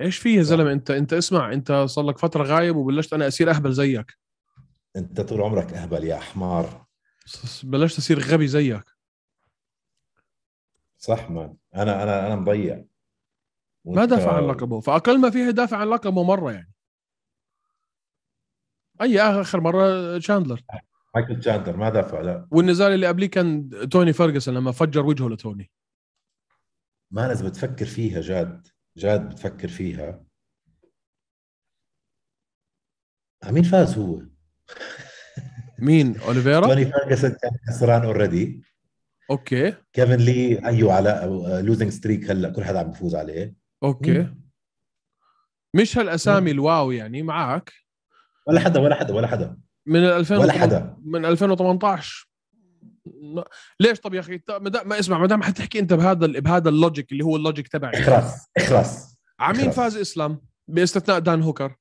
ايش في يا زلمه انت انت اسمع انت صار لك فتره غايب وبلشت انا اصير اهبل زيك انت طول عمرك اهبل يا حمار بلشت اصير غبي زيك صح ما انا انا انا مضيع ما دافع عن لقبه فاقل ما فيه دافع عن لقبه مره يعني اي اخر مره تشاندلر مايكل شاندلر ما دافع لا والنزال اللي قبليه كان توني فرغسون لما فجر وجهه لتوني ما لازم تفكر فيها جاد جاد بتفكر فيها مين فاز هو؟ مين اوليفيرا؟ توني فيرجسون كان خسران اوريدي اوكي كيفن لي ايوه على لوزنج ستريك هلا كل حدا عم بفوز عليه اوكي مم. مش هالاسامي الواو يعني معك ولا حدا ولا حدا ولا حدا من 2000 ولا حدا من 2018 ليش طب يا اخي ما, دام ما اسمع ما دام حتحكي انت بهذا بهذا اللوجيك اللي هو اللوجيك تبعي اخلاص اخلاص عمين فاز اسلام باستثناء دان هوكر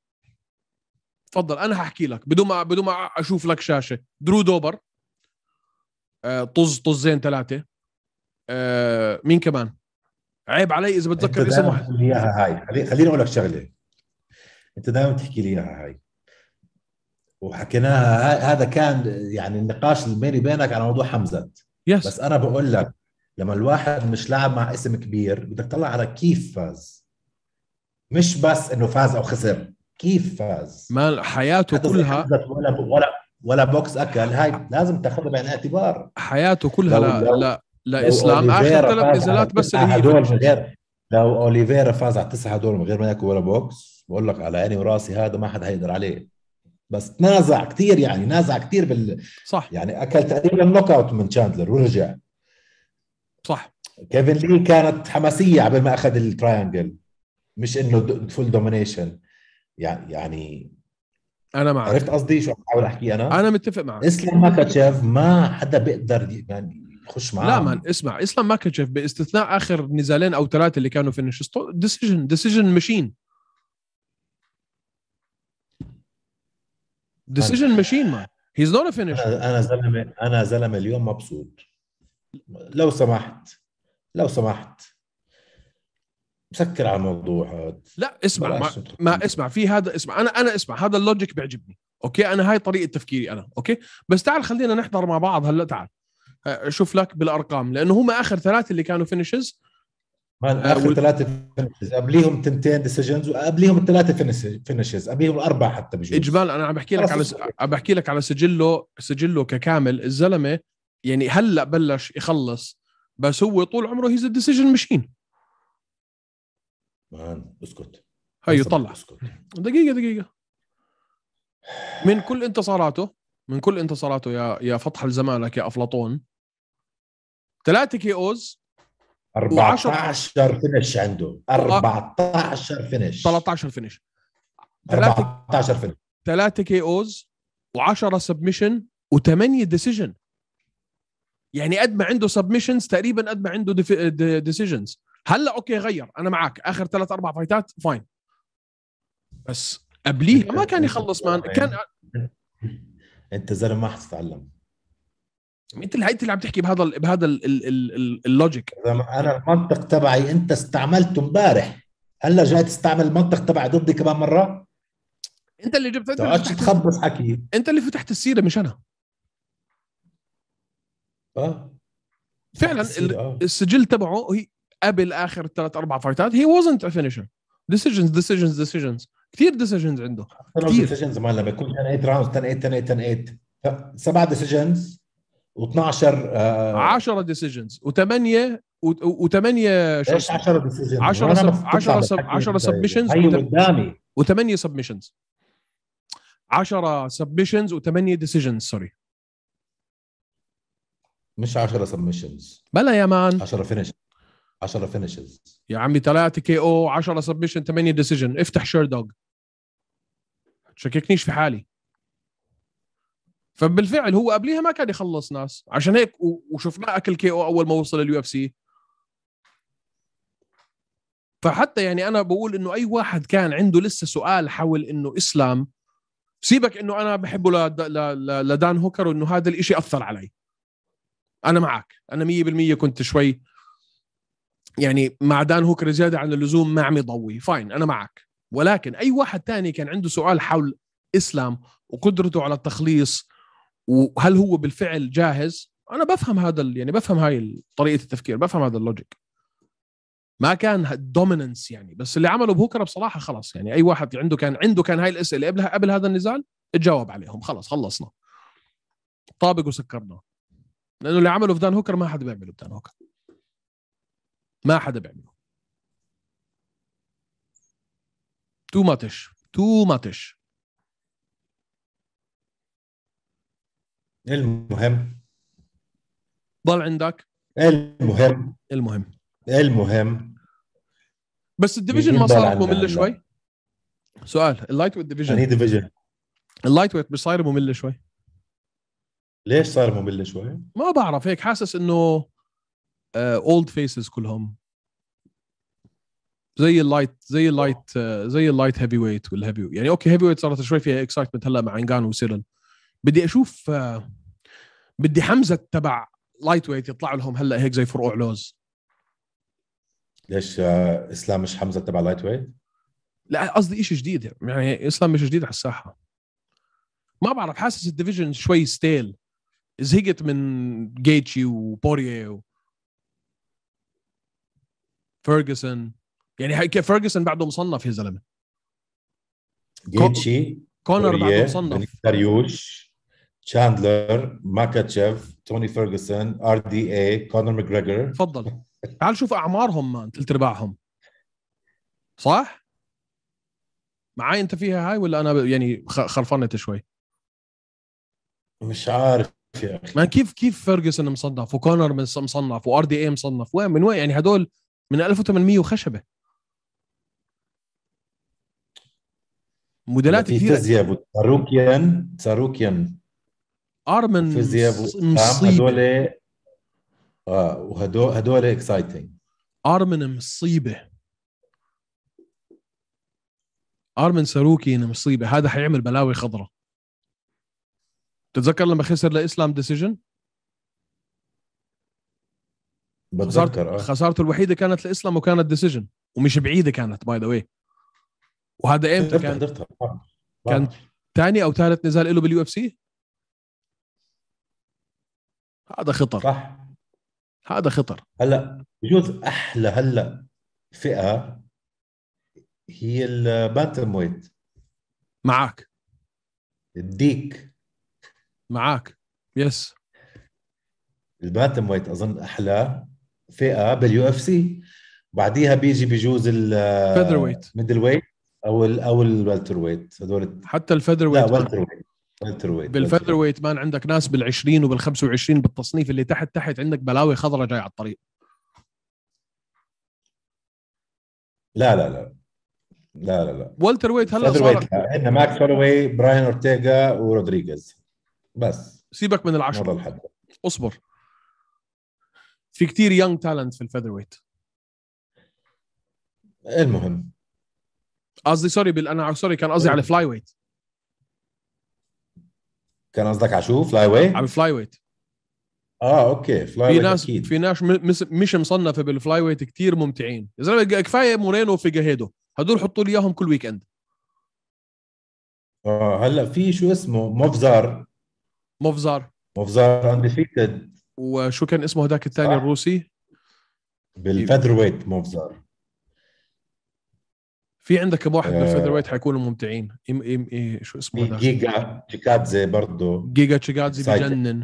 تفضل انا هحكي لك بدون ما بدون ما اشوف لك شاشه درو دوبر آه، طز طزين ثلاثه آه، مين كمان عيب علي اذا بتذكر اسم واحد اياها هاي خليني اقول لك شغله انت دائما تحكي لي اياها هاي وحكيناها هذا كان يعني النقاش اللي بيني بينك على موضوع حمزه يس. بس انا بقول لك لما الواحد مش لاعب مع اسم كبير بدك تطلع على كيف فاز مش بس انه فاز او خسر كيف فاز ما حياته كلها ولا ولا ولا بوكس اكل هاي لازم تاخذها بعين الاعتبار حياته كلها لو لا, لو لا لا اسلام اخر ثلاث نزالات بس اللي هي دول غير لو اوليفيرا فاز على التسعه هدول من غير ما ياكل ولا بوكس بقول لك على عيني وراسي هذا ما حدا هيقدر عليه بس تنازع كثير يعني نازع كثير بال صح يعني اكل تقريبا نوك اوت من تشاندلر ورجع صح كيفن لي كانت حماسيه قبل ما اخذ الترينجل مش انه فول دومينيشن يعني يعني انا معك عرفت قصدي شو عم بحاول احكي انا؟ انا متفق معك اسلام ماكاتشيف ما حدا بيقدر يعني يخش معاه لا مان اسمع اسلام ماكاتشيف باستثناء اخر نزالين او ثلاثه اللي كانوا فينشز ديسيجن ديسيجن ماشين ديسيجن ماشين مان هيز نوت فينيش انا زلمه انا زلمه اليوم مبسوط لو سمحت لو سمحت مسكر على الموضوع هذا لا اسمع ما, ما اسمع في هذا اسمع انا انا اسمع هذا اللوجيك بيعجبني اوكي انا هاي طريقه تفكيري انا اوكي بس تعال خلينا نحضر مع بعض هلا تعال أه، شوف لك بالارقام لانه هم اخر ثلاثه اللي كانوا فينيشز اخر آه، ثلاثه فينشز قبليهم تنتين ديسيجنز وقبليهم الثلاثه فينشز قبليهم الاربع حتى بجوز اجمال انا عم بحكي لك على س... عم بحكي لك على سجله سجله ككامل الزلمه يعني هلا بلش يخلص بس هو طول عمره هيز ديسيجن مشين مان اسكت هي طلع اسكت دقيقه دقيقه من كل انتصاراته من كل انتصاراته يا يا فتح الزمالك يا افلاطون ثلاثه كي اوز 14 فينش عنده 14 فينش 13 فينش 14 فينش 3 كي اوز و10 سبمشن و8 ديسيجن يعني قد ما عنده سبمشنز تقريبا قد ما عنده ديسيجنز هلا اوكي غير انا معك اخر ثلاث اربع فايتات فاين بس قبليها ما كان يخلص مان كان يعني. انت زلمه ما حتتعلم انت اللي انت اللي عم تحكي بهذا الـ بهذا اللوجيك انا المنطق تبعي انت استعملته امبارح هلا جاي تستعمل المنطق تبعي ضدي كمان مره انت اللي جبت انت اللي تخبص حكي انت اللي فتحت السيره مش انا اه فعلا آه. السجل تبعه هي قبل اخر ثلاث اربع فايتات هي وزنت a finisher ديسيجنز ديسيجنز decisions كثير ديسيجنز عنده كثير ديسيجنز ما لما يكون 10 8 راوند 10 8 10 8 10 8 سبع ديسيجنز و12 10 ديسيجنز و8 و8 شو 10 ديسيجنز 10 10 10 سبمشنز قدامي و8 سبمشنز 10 سبمشنز و8 ديسيجنز سوري مش 10 سبمشنز بلا يا مان 10 فينش 10 فينشز يا عمي 3 كي او 10 سبمشن 8 ديسيجن افتح شير دوغ تشككنيش في حالي فبالفعل هو قبليها ما كان يخلص ناس عشان هيك وشفناه اكل كي او اول ما وصل اليو اف سي فحتى يعني انا بقول انه اي واحد كان عنده لسه سؤال حول انه اسلام سيبك انه انا بحبه لد... ل... لدان هوكر وانه هذا الاشي اثر علي انا معك انا 100% كنت شوي يعني مع دان هوكر زياده عن اللزوم ما عم يضوي فاين انا معك ولكن اي واحد تاني كان عنده سؤال حول اسلام وقدرته على التخليص وهل هو بالفعل جاهز انا بفهم هذا يعني بفهم هاي طريقه التفكير بفهم هذا اللوجيك ما كان دوميننس يعني بس اللي عمله بهوكر بصراحه خلاص يعني اي واحد عنده كان عنده كان هاي الاسئله قبل قبل هذا النزال اتجاوب عليهم خلص خلصنا طابق وسكرنا لانه اللي عمله في دان هوكر ما حدا بيعمله بدان هوكر ما حدا بيعمله تو ماتش تو ماتش المهم ضل عندك المهم المهم المهم بس الديفيجن ما صار ممل شوي سؤال اللايت ويت ديفيجن انهي ديفيجن اللايت ويت مش صاير ممله شوي ليش صار ممل شوي؟ ما بعرف هيك حاسس انه اولد uh, فيسز كلهم زي اللايت زي اللايت آه، زي اللايت هيفي ويت والهيفي يعني اوكي هيفي ويت صارت شوي فيها اكسايتمنت هلا مع انجان وسيرن بدي اشوف آه، بدي حمزه تبع لايت ويت يطلع لهم هلا هيك زي فروع لوز ليش آه، اسلام مش حمزه تبع لايت ويت؟ لا قصدي شيء جديد يعني اسلام مش جديد على الساحه ما بعرف حاسس الديفيجن شوي ستيل زهقت من جيتشي وبوريه و... فيرجسون يعني فيرجسون بعده مصنف يا زلمه جيتشي كونر بعده مصنف تشاندلر ماكاتشيف توني فيرجسون ار دي اي كونر ماجريجر تفضل تعال شوف اعمارهم ما ثلاث ارباعهم صح؟ معي انت فيها هاي ولا انا يعني خرفنت شوي؟ مش عارف يا اخي ما كيف كيف فيرجسون مصنف وكونر مصنف وار دي اي مصنف وين من وين يعني هدول من 1800 وخشبه موديلات كثير في تزياب ساروكيان ساروكيان ارمن مصيبه اه وهدول هدول اكسايتنج ارمن مصيبه ارمن ساروكي مصيبه هذا حيعمل بلاوي خضراء تتذكر لما خسر لاسلام ديسيجن بتذكر آه. خسارته الوحيده كانت لاسلام وكانت ديسيجن ومش بعيده كانت باي ذا واي وهذا ايمتى كان كان آه. ثاني او ثالث نزال له باليو اف سي هذا خطر صح هذا خطر هلا بجوز احلى هلا فئه هي الباتم ويت معك الديك معك يس الباتم ويت اظن احلى فئه باليو اف سي بعديها بيجي بجوز ال ويت ميدل ويت او الـ او الوالتر ويت هذول حتى الفيذر ويت لا والتر ويت بالفيذر ويت مان عندك ناس بال20 وبال25 بالتصنيف اللي تحت تحت عندك بلاوي خضراء جاي على الطريق لا لا لا لا لا لا والتر ويت هلا صار عندنا ماكس هولوي براين اورتيغا ورودريغيز بس سيبك من العشرة اصبر في كتير يونغ تالنت في الفيذر ويت المهم قصدي سوري بال... انا سوري كان قصدي على الفلاي ويت كان قصدك عشو فلاي واي؟ على الفلاي ويت اه اوكي فلاي في ناس أكيد. في ناس مش مصنفه بالفلاي ويت كثير ممتعين يا زلمه كفايه مورينو في جاهيدو هدول حطوا لي اياهم كل ويكند اه هلا في شو اسمه موفزار موفزار موفزار اندفيتد وشو كان اسمه هداك الثاني الروسي بالفيدر ويت موفزار في عندك كم واحد من آه. الفيذر ويت حيكونوا ممتعين إم إم إيه شو اسمه ده جيجا تشيكادزي برضه جيجا تشيكادزي بجنن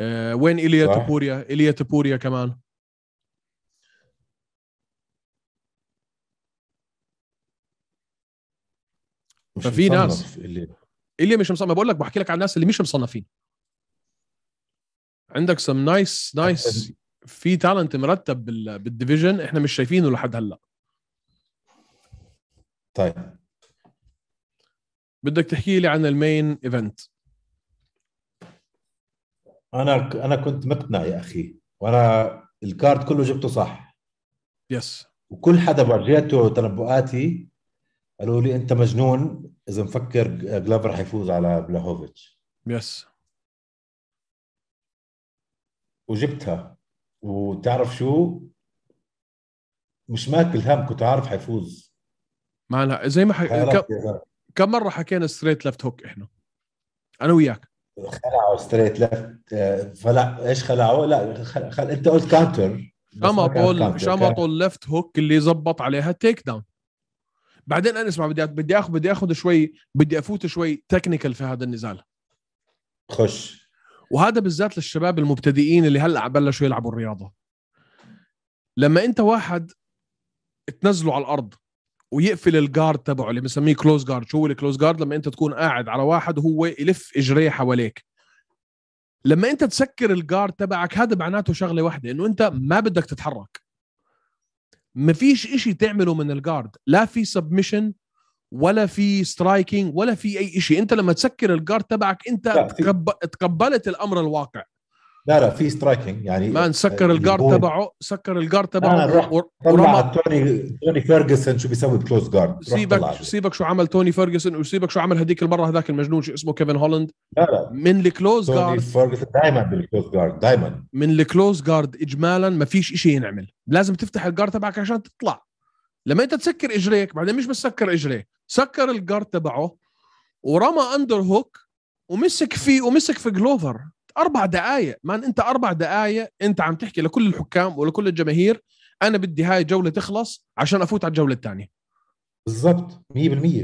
آه وين إليا تبوريا إليا تبوريا كمان مش ففي ناس اللي اللي مش مصنف بقول لك بحكي لك عن الناس اللي مش مصنفين عندك سم نايس نايس في تالنت مرتب بالديفيجن احنا مش شايفينه لحد هلا طيب بدك تحكي لي عن المين ايفنت انا انا كنت مقتنع يا اخي وانا الكارد كله جبته صح يس وكل حدا ورجيته تنبؤاتي قالوا لي انت مجنون اذا مفكر جلافر حيفوز على بلاهوفيتش يس وجبتها وتعرف شو مش ماكل هم كنت عارف حيفوز ما لا زي ما حك... كم... كم مره حكينا ستريت ليفت هوك احنا انا وياك خلعوا ستريت ليفت آه، فلا ايش خلعوا؟ لا خل... خل... انت قلت كانتر شمطوا شمطوا الليفت هوك اللي زبط عليها تيك داون بعدين انا اسمع بدي بدي اخذ بدي اخذ شوي بدي افوت شوي تكنيكال في هذا النزال خش وهذا بالذات للشباب المبتدئين اللي هلا بلشوا يلعبوا الرياضه لما انت واحد تنزله على الارض ويقفل الجارد تبعه اللي بنسميه كلوز جارد شو هو الكلوز جارد لما انت تكون قاعد على واحد وهو يلف اجريه حواليك لما انت تسكر الجارد تبعك هذا معناته شغله واحده انه انت ما بدك تتحرك ما فيش إشي تعمله من الجارد لا في سبمشن ولا في سترايكينج ولا في اي شيء انت لما تسكر الجارد تبعك انت تقبلت الامر الواقع لا لا في سترايكنج يعني ما سكر آه، الجارد تبعه سكر الجارد تبعه ورمى توني توني فيرجسون شو بيسوي بكلوز جارد سيبك سيبك شو عمل توني فيرجسون وسيبك شو عمل هذيك المره هذاك المجنون شو اسمه كيفن هولاند لا لا من الكلوز جارد توني فيرجسون دائما بالكلوز جارد دائما من الكلوز جارد اجمالا ما فيش شيء ينعمل لازم تفتح الجارد تبعك عشان تطلع لما انت تسكر اجريك بعدين مش بس سكر اجريه سكر الجارد تبعه ورمى اندر هوك ومسك فيه ومسك في جلوفر اربع دقائق ما انت اربع دقائق انت عم تحكي لكل الحكام ولكل الجماهير انا بدي هاي الجوله تخلص عشان افوت على الجوله الثانيه بالضبط 100%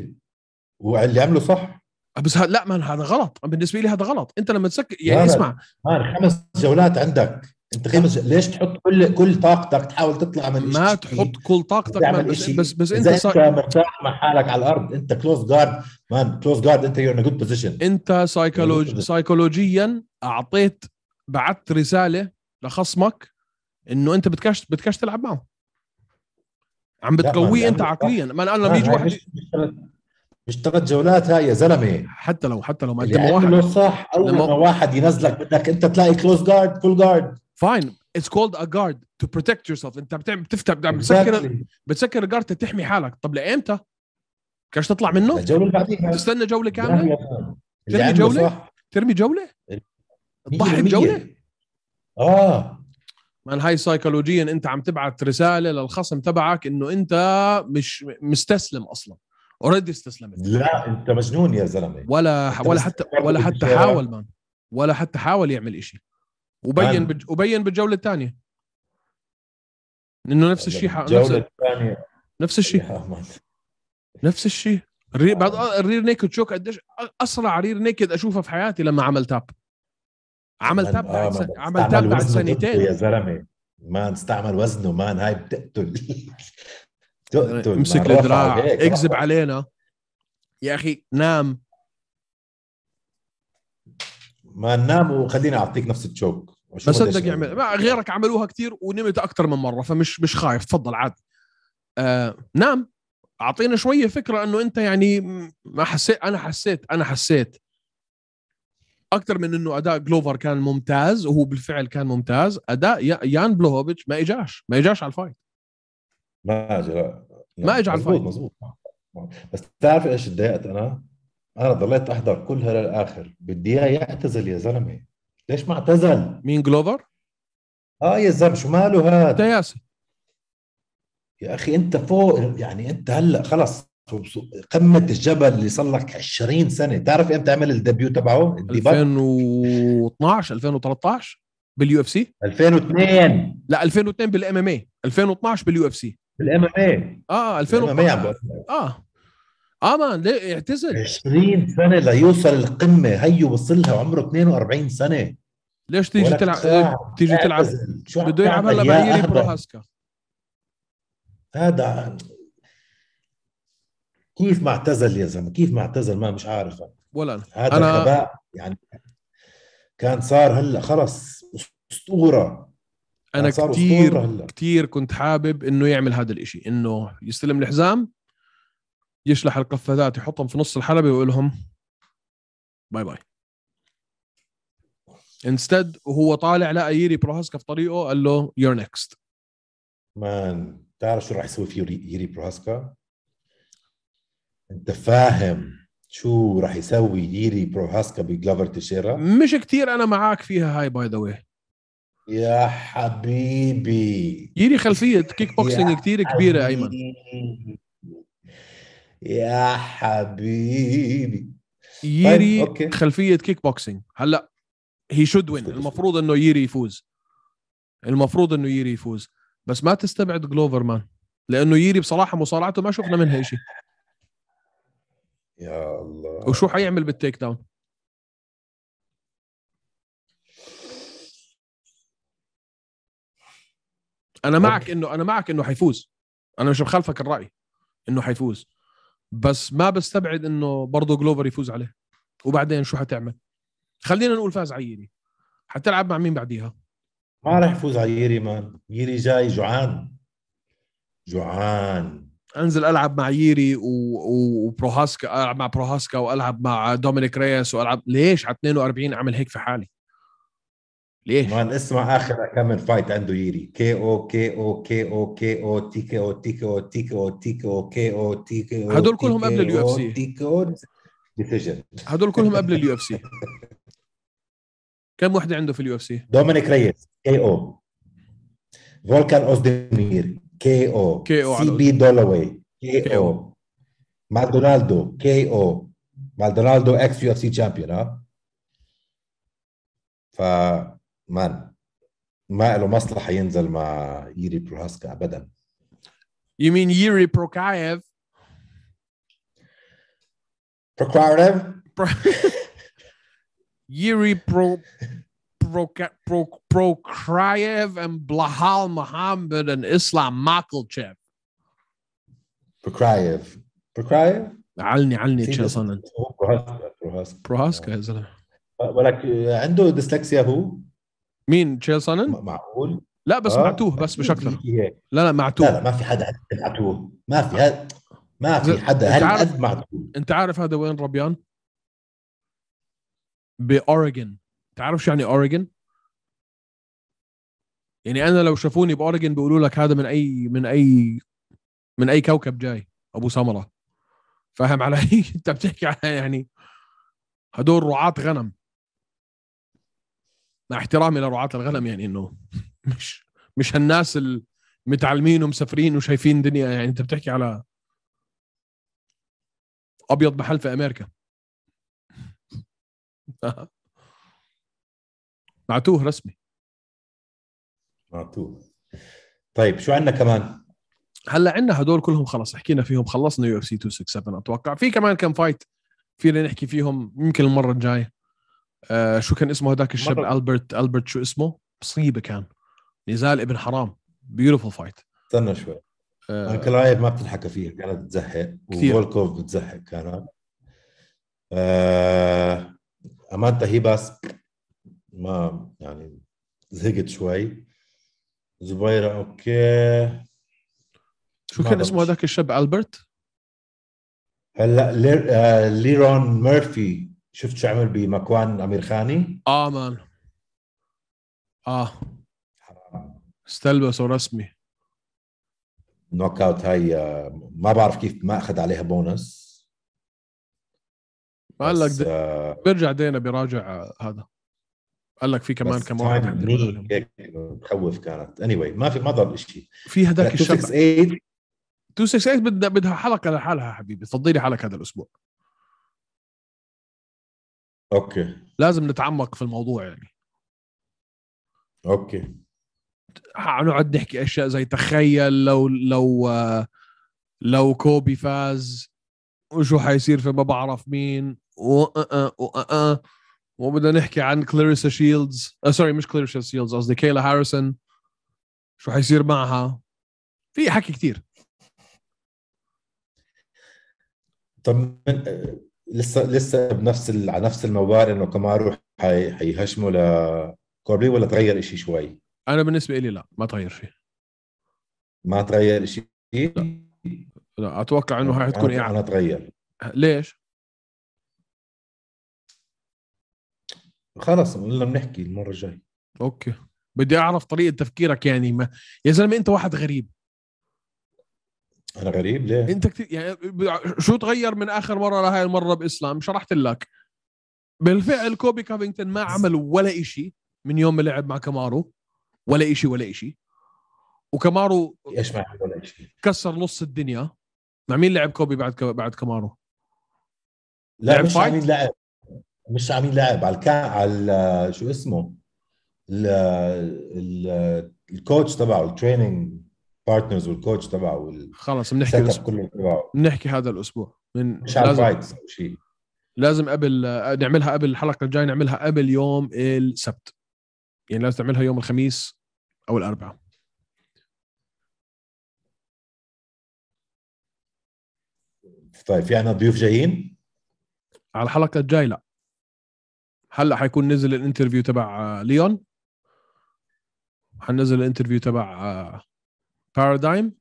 واللي عمله صح أه، بس ه... لا ما هذا غلط بالنسبه لي هذا غلط انت لما تسكر يعني اسمع مان خمس جولات عندك انت خمس ليش تحط كل كل طاقتك تحاول تطلع من ما تحط كل طاقتك تعمل بس, بس بس انت صار انت مرتاح مع حالك على الارض انت كلوز جارد مان كلوز جارد انت يو ان جود بوزيشن انت سايكولوجيا اعطيت بعثت رساله لخصمك انه انت بدكش بدكش تلعب معه عم بتقويه انت عقليا ما انا لما يجي واحد مش ثلاث جولات هاي يا زلمه حتى لو حتى لو ما انت واحد صح اول لما... ما واحد ينزلك بدك انت تلاقي كلوز جارد فول جارد فاين اتس كولد ا جارد تو بروتكت يور سيلف انت بتعمل بتفتح بتسكر بتسكر الجارد تحمي حالك طب لايمتى؟ كاش تطلع منه؟ الجوله اللي بعديها تستنى جوله كامله؟ ترمي جوله؟ ترمي جوله؟ تضحي بجوله؟ اه من هاي سايكولوجيا انت عم تبعت رساله للخصم تبعك انه انت مش مستسلم اصلا اوريدي استسلمت لا انت مجنون يا زلمه ولا ولا حتى ولا حتى حاول مان ولا حتى حاول يعمل إشي وبين بج... وبين بالجوله الثانيه انه نفس الشيء ح... الجوله الثانيه نفس الشيء نفس الشيء آه، الرير بعد الرير نيكد شوك قديش اسرع رير نيكد اشوفه في حياتي لما عمل تاب عمل آه، تاب بعد س... عمل تاب بعد سنتين يا زلمه مان استعمل وزنه مان هاي بتقتل تقتل امسك الدراع اكذب علينا يا اخي نام ما ننام وخليني اعطيك نفس التشوك بس صدق يعمل يعني؟ ما غيرك عملوها كثير ونمت اكثر من مره فمش مش خايف تفضل عادي آه نام اعطينا شويه فكره انه انت يعني ما حسيت انا حسيت انا حسيت اكثر من انه اداء جلوفر كان ممتاز وهو بالفعل كان ممتاز اداء يان بلوهوفيتش ما اجاش ما اجاش على الفايت ما اجى لا ما اجى على الفايت مزبوط. بس تعرف ايش تضايقت انا؟ انا ضليت احضر كلها للاخر بدي اياه يعتزل يا زلمه ليش ما اعتزل مين جلوفر اه يا زلمه شو ماله هذا تياسي يا اخي انت فوق يعني انت هلا خلص قمة الجبل اللي صار لك 20 سنة، تعرف امتى عمل الدبيو تبعه؟ 2012 2013 باليو اف سي 2002 لا 2002 بالام ام اي 2012 باليو اف سي بالام ام اي اه 2012 إيه اه امان آه، ليه اعتزل 20 سنه ليوصل القمه هي وصلها عمره 42 سنه ليش تيجي تلعب آه، تيجي تلعب بده يلعب هلا مع بروهاسكا هذا كيف ما اعتزل يا زلمه كيف ما اعتزل ما مش عارف ولا أنا. هذا أنا... الغباء يعني كان صار هلا خلص اسطوره انا كثير كثير كنت حابب انه يعمل هذا الاشي انه يستلم الحزام يشلح القفازات يحطهم في نص الحلبة ويقول لهم باي باي انستد وهو طالع لقى ييري بروهاسكا في طريقه قال له يور نيكست مان تعرف شو راح يسوي فيه ييري بروهاسكا؟ انت فاهم شو راح يسوي ييري بروهاسكا بجلافر تشيرا؟ مش كثير انا معك فيها هاي باي ذا واي يا حبيبي ييري خلفيه كيك بوكسينج كثير كبيره ايمن يا حبيبي ييري طيب. خلفيه كيك بوكسينج هلا هي شود وين المفروض انه ييري يفوز المفروض انه ييري يفوز بس ما تستبعد جلوفر مان لانه ييري بصراحه مصارعته ما شفنا منها شيء يا الله وشو حيعمل بالتيك داون انا معك انه انا معك انه حيفوز انا مش مخالفك الراي انه حيفوز بس ما بستبعد انه برضه جلوفر يفوز عليه وبعدين شو حتعمل خلينا نقول فاز على ييري حتلعب مع مين بعديها ما راح يفوز على ييري مان ييري جاي جوعان جوعان انزل العب مع ييري و... و... وبروهاسكا العب مع بروهاسكا والعب مع دومينيك ريس والعب ليش على 42 اعمل هيك في حالي ليش؟ ما اسمع اخر كم فايت عنده ييري كي او كي او كي او كي او تي كي او تي كي او تي كي او تي كي او كي او تي كي او هدول كلهم قبل اليو اف سي تي كي او ديسيجن هدول كلهم قبل اليو اف سي كم وحده عنده في اليو اف سي؟ دومينيك ريس كي او فولكان اوزديمير كي او كي او سي بي دولوي كي او مالدونالدو كي او مالدونالدو اكس يو اف سي تشامبيون ها ف مان ما له مصلحه ينزل مع ييري بروهاسكا ابدا You mean Yuri Prokayev? Prokayev? Pro Yuri Pro and Blahal Muhammad and Islam Makhachev. Prokayev. Prokayev? علني علني تشي صنن بروهاسكا بروهاسكا يا زلمه ولك عنده ديسلكسيا هو مين تشيل سانن؟ معقول؟ لا بس آه. معتوه بس مش اكثر إيه، إيه. لا لا معتوه لا لا ما في حدا معتوه ما في هاد. ما في حدا قد معتوه انت عارف هذا وين ربيان؟ باوريجن تعرف شو يعني اوريجن؟ يعني انا لو شافوني باوريجن بيقولوا لك هذا من اي من اي من اي كوكب جاي ابو سمره فاهم علي انت بتحكي يعني هدول رعاة غنم مع احترامي لرعاة الغنم يعني انه مش مش هالناس المتعلمين ومسافرين وشايفين دنيا يعني انت بتحكي على ابيض محل في امريكا معتوه رسمي معتوه طيب شو عندنا كمان؟ هلا عندنا هدول كلهم خلص حكينا فيهم خلصنا يو اف سي 267 اتوقع في كمان كم فايت فينا نحكي فيهم يمكن المره الجايه آه شو كان اسمه هذاك الشاب البرت البرت شو اسمه مصيبه كان نزال ابن حرام بيوتيفول فايت استنى شوي آه الكلايب ما بتنحكى فيه كانت كثير وفولكوف بتزهق كانت آه امانتا هي بس ما يعني زهقت شوي زبيرة اوكي شو كان اسمه هذاك الشاب البرت؟ هلا آه، ليرون ميرفي شفت شو عمل بمكوان امير خاني؟ اه مان اه استلبسه رسمي نوك اوت هاي آه، ما بعرف كيف ما اخذ عليها بونس قال لك آه بيرجع دينا بيراجع آه، هذا قال لك في كمان كم واحد بتخوف كانت اني anyway, ما في ما ضل شيء في هذاك الشخص 268 بدها بدها حلقه لحالها حبيبي فضي لي حالك هذا الاسبوع اوكي لازم نتعمق في الموضوع يعني اوكي حنقعد نحكي اشياء زي تخيل لو لو لو كوبي فاز وشو حيصير في ما بعرف مين و وبدنا نحكي عن كلاريسا شيلدز آه سوري مش كلاريسا شيلدز قصدي كيلا هاريسون شو حيصير معها في حكي كتير طب لسه لسه بنفس على نفس المبار انه كمارو حي... حيهاجموا لكوربلي ولا تغير شيء شوي؟ انا بالنسبه لي لا ما تغير شيء ما تغير شيء؟ لا. لا اتوقع انه هاي حتكون اعاده انا تغير ليش؟ خلص قلنا بنحكي المره الجايه اوكي بدي اعرف طريقه تفكيرك يعني ما يا زلمه انت واحد غريب انا غريب ليه؟ انت كتير يعني شو تغير من اخر مره لهي المره باسلام شرحت لك بالفعل كوبي كافينتون ما عمل ولا إشي من يوم ما لعب مع كامارو ولا إشي ولا إشي وكامارو ايش ما عمل ولا إشي كسر نص الدنيا مع مين لعب كوبي بعد ك... بعد كامارو؟ لا لعب مش عمين لعب مش عمين لعب على الكا... على شو اسمه ال... ال... الكوتش تبعه التريننج بارتنرز والكوتش تبعه وال... خلص بنحكي الاسبوع بنحكي هذا الاسبوع من مش لازم... عارف شيء لازم قبل نعملها قبل الحلقه الجايه نعملها قبل يوم السبت يعني لازم تعملها يوم الخميس او الاربعاء طيب في عنا ضيوف جايين؟ على الحلقة الجاي لا هلا حيكون نزل الانترفيو تبع آه، ليون حنزل الانترفيو تبع آه، بارادايم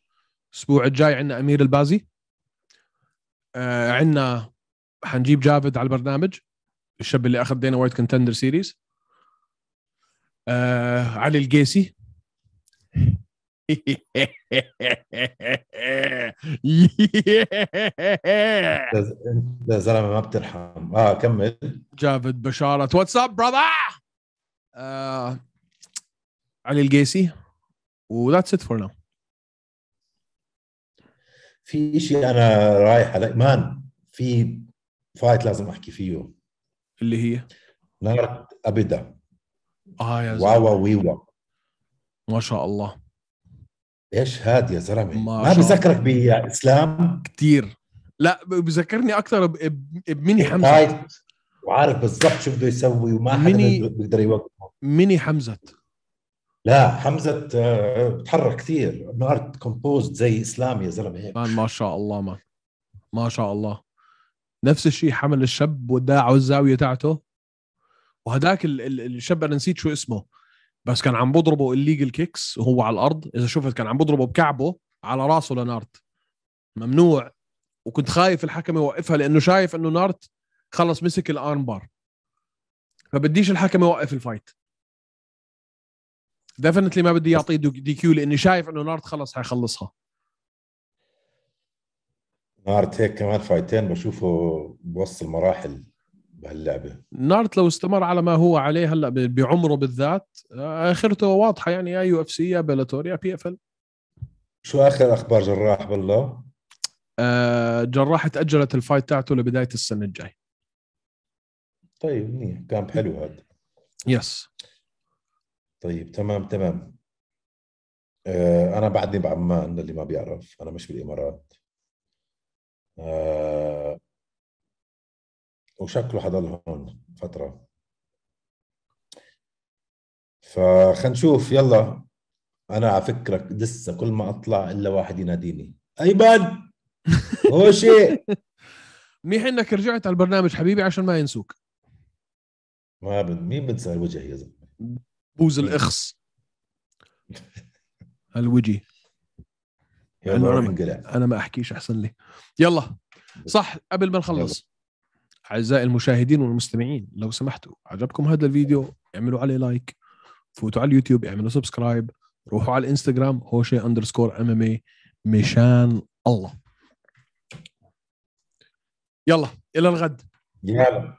الاسبوع الجاي عندنا امير البازي آه، عندنا حنجيب جافد على البرنامج الشاب اللي اخذ دينا وايت كونتندر سيريز آه، علي القيسي يا زلمه ما بترحم اه كمل جافد بشاره واتس اب براذر علي القيسي وذاتس ات فور ناو في شيء انا رايح على مان في فايت لازم احكي فيه اللي هي نار ابدا اه يا زلمه واوا ويوا ما شاء الله ايش هاد يا زلمه ما, ما بذكرك باسلام كثير لا بذكرني اكثر بميني حمزه وعارف بالضبط شو بده يسوي وما حدا بيقدر يوقفه ميني حمزه لا حمزه آه، بتحرك كثير ارت كومبوزد زي اسلام يا زلمه هيك ما شاء الله ما ما شاء الله نفس الشيء حمل الشاب وداعه الزاويه تاعته وهداك الشاب انا نسيت شو اسمه بس كان عم بضربه الليجل كيكس وهو على الارض اذا شفت كان عم بضربه بكعبه على راسه لنارت ممنوع وكنت خايف الحكم يوقفها لانه شايف انه نارت خلص مسك الارم بار فبديش الحكم يوقف الفايت ديفنتلي ما بدي يعطيه دي كيو لاني شايف انه نارت خلص حيخلصها نارت هيك كمان فايتين بشوفه بوصل مراحل بهاللعبه نارت لو استمر على ما هو عليه هلا بعمره بالذات آه، اخرته واضحه يعني يا يو اف سي يا بيلاتور يا بي اف ال شو اخر اخبار جراح بالله؟ آه جراح تاجلت الفايت تاعته لبدايه السنه الجاي طيب منيح كامب حلو هذا يس طيب تمام تمام آه، أنا بعدني بعمان اللي ما بيعرف أنا مش بالإمارات آه، وشكله حضل هون فترة فخلينا نشوف يلا أنا على فكرة لسه كل ما أطلع إلا واحد يناديني أيمن هو شيء منيح انك رجعت على البرنامج حبيبي عشان ما ينسوك ما بد... مين بنسى الوجه يا زلمه بوز طيب. الاخص الوجي يلا أنا, انا ما احكيش احسن لي يلا صح قبل ما نخلص اعزائي المشاهدين والمستمعين لو سمحتوا عجبكم هذا الفيديو اعملوا عليه لايك فوتوا على اليوتيوب اعملوا سبسكرايب روحوا على الانستغرام هوشي اندرسكور ام ام مشان الله يلا الى الغد يلا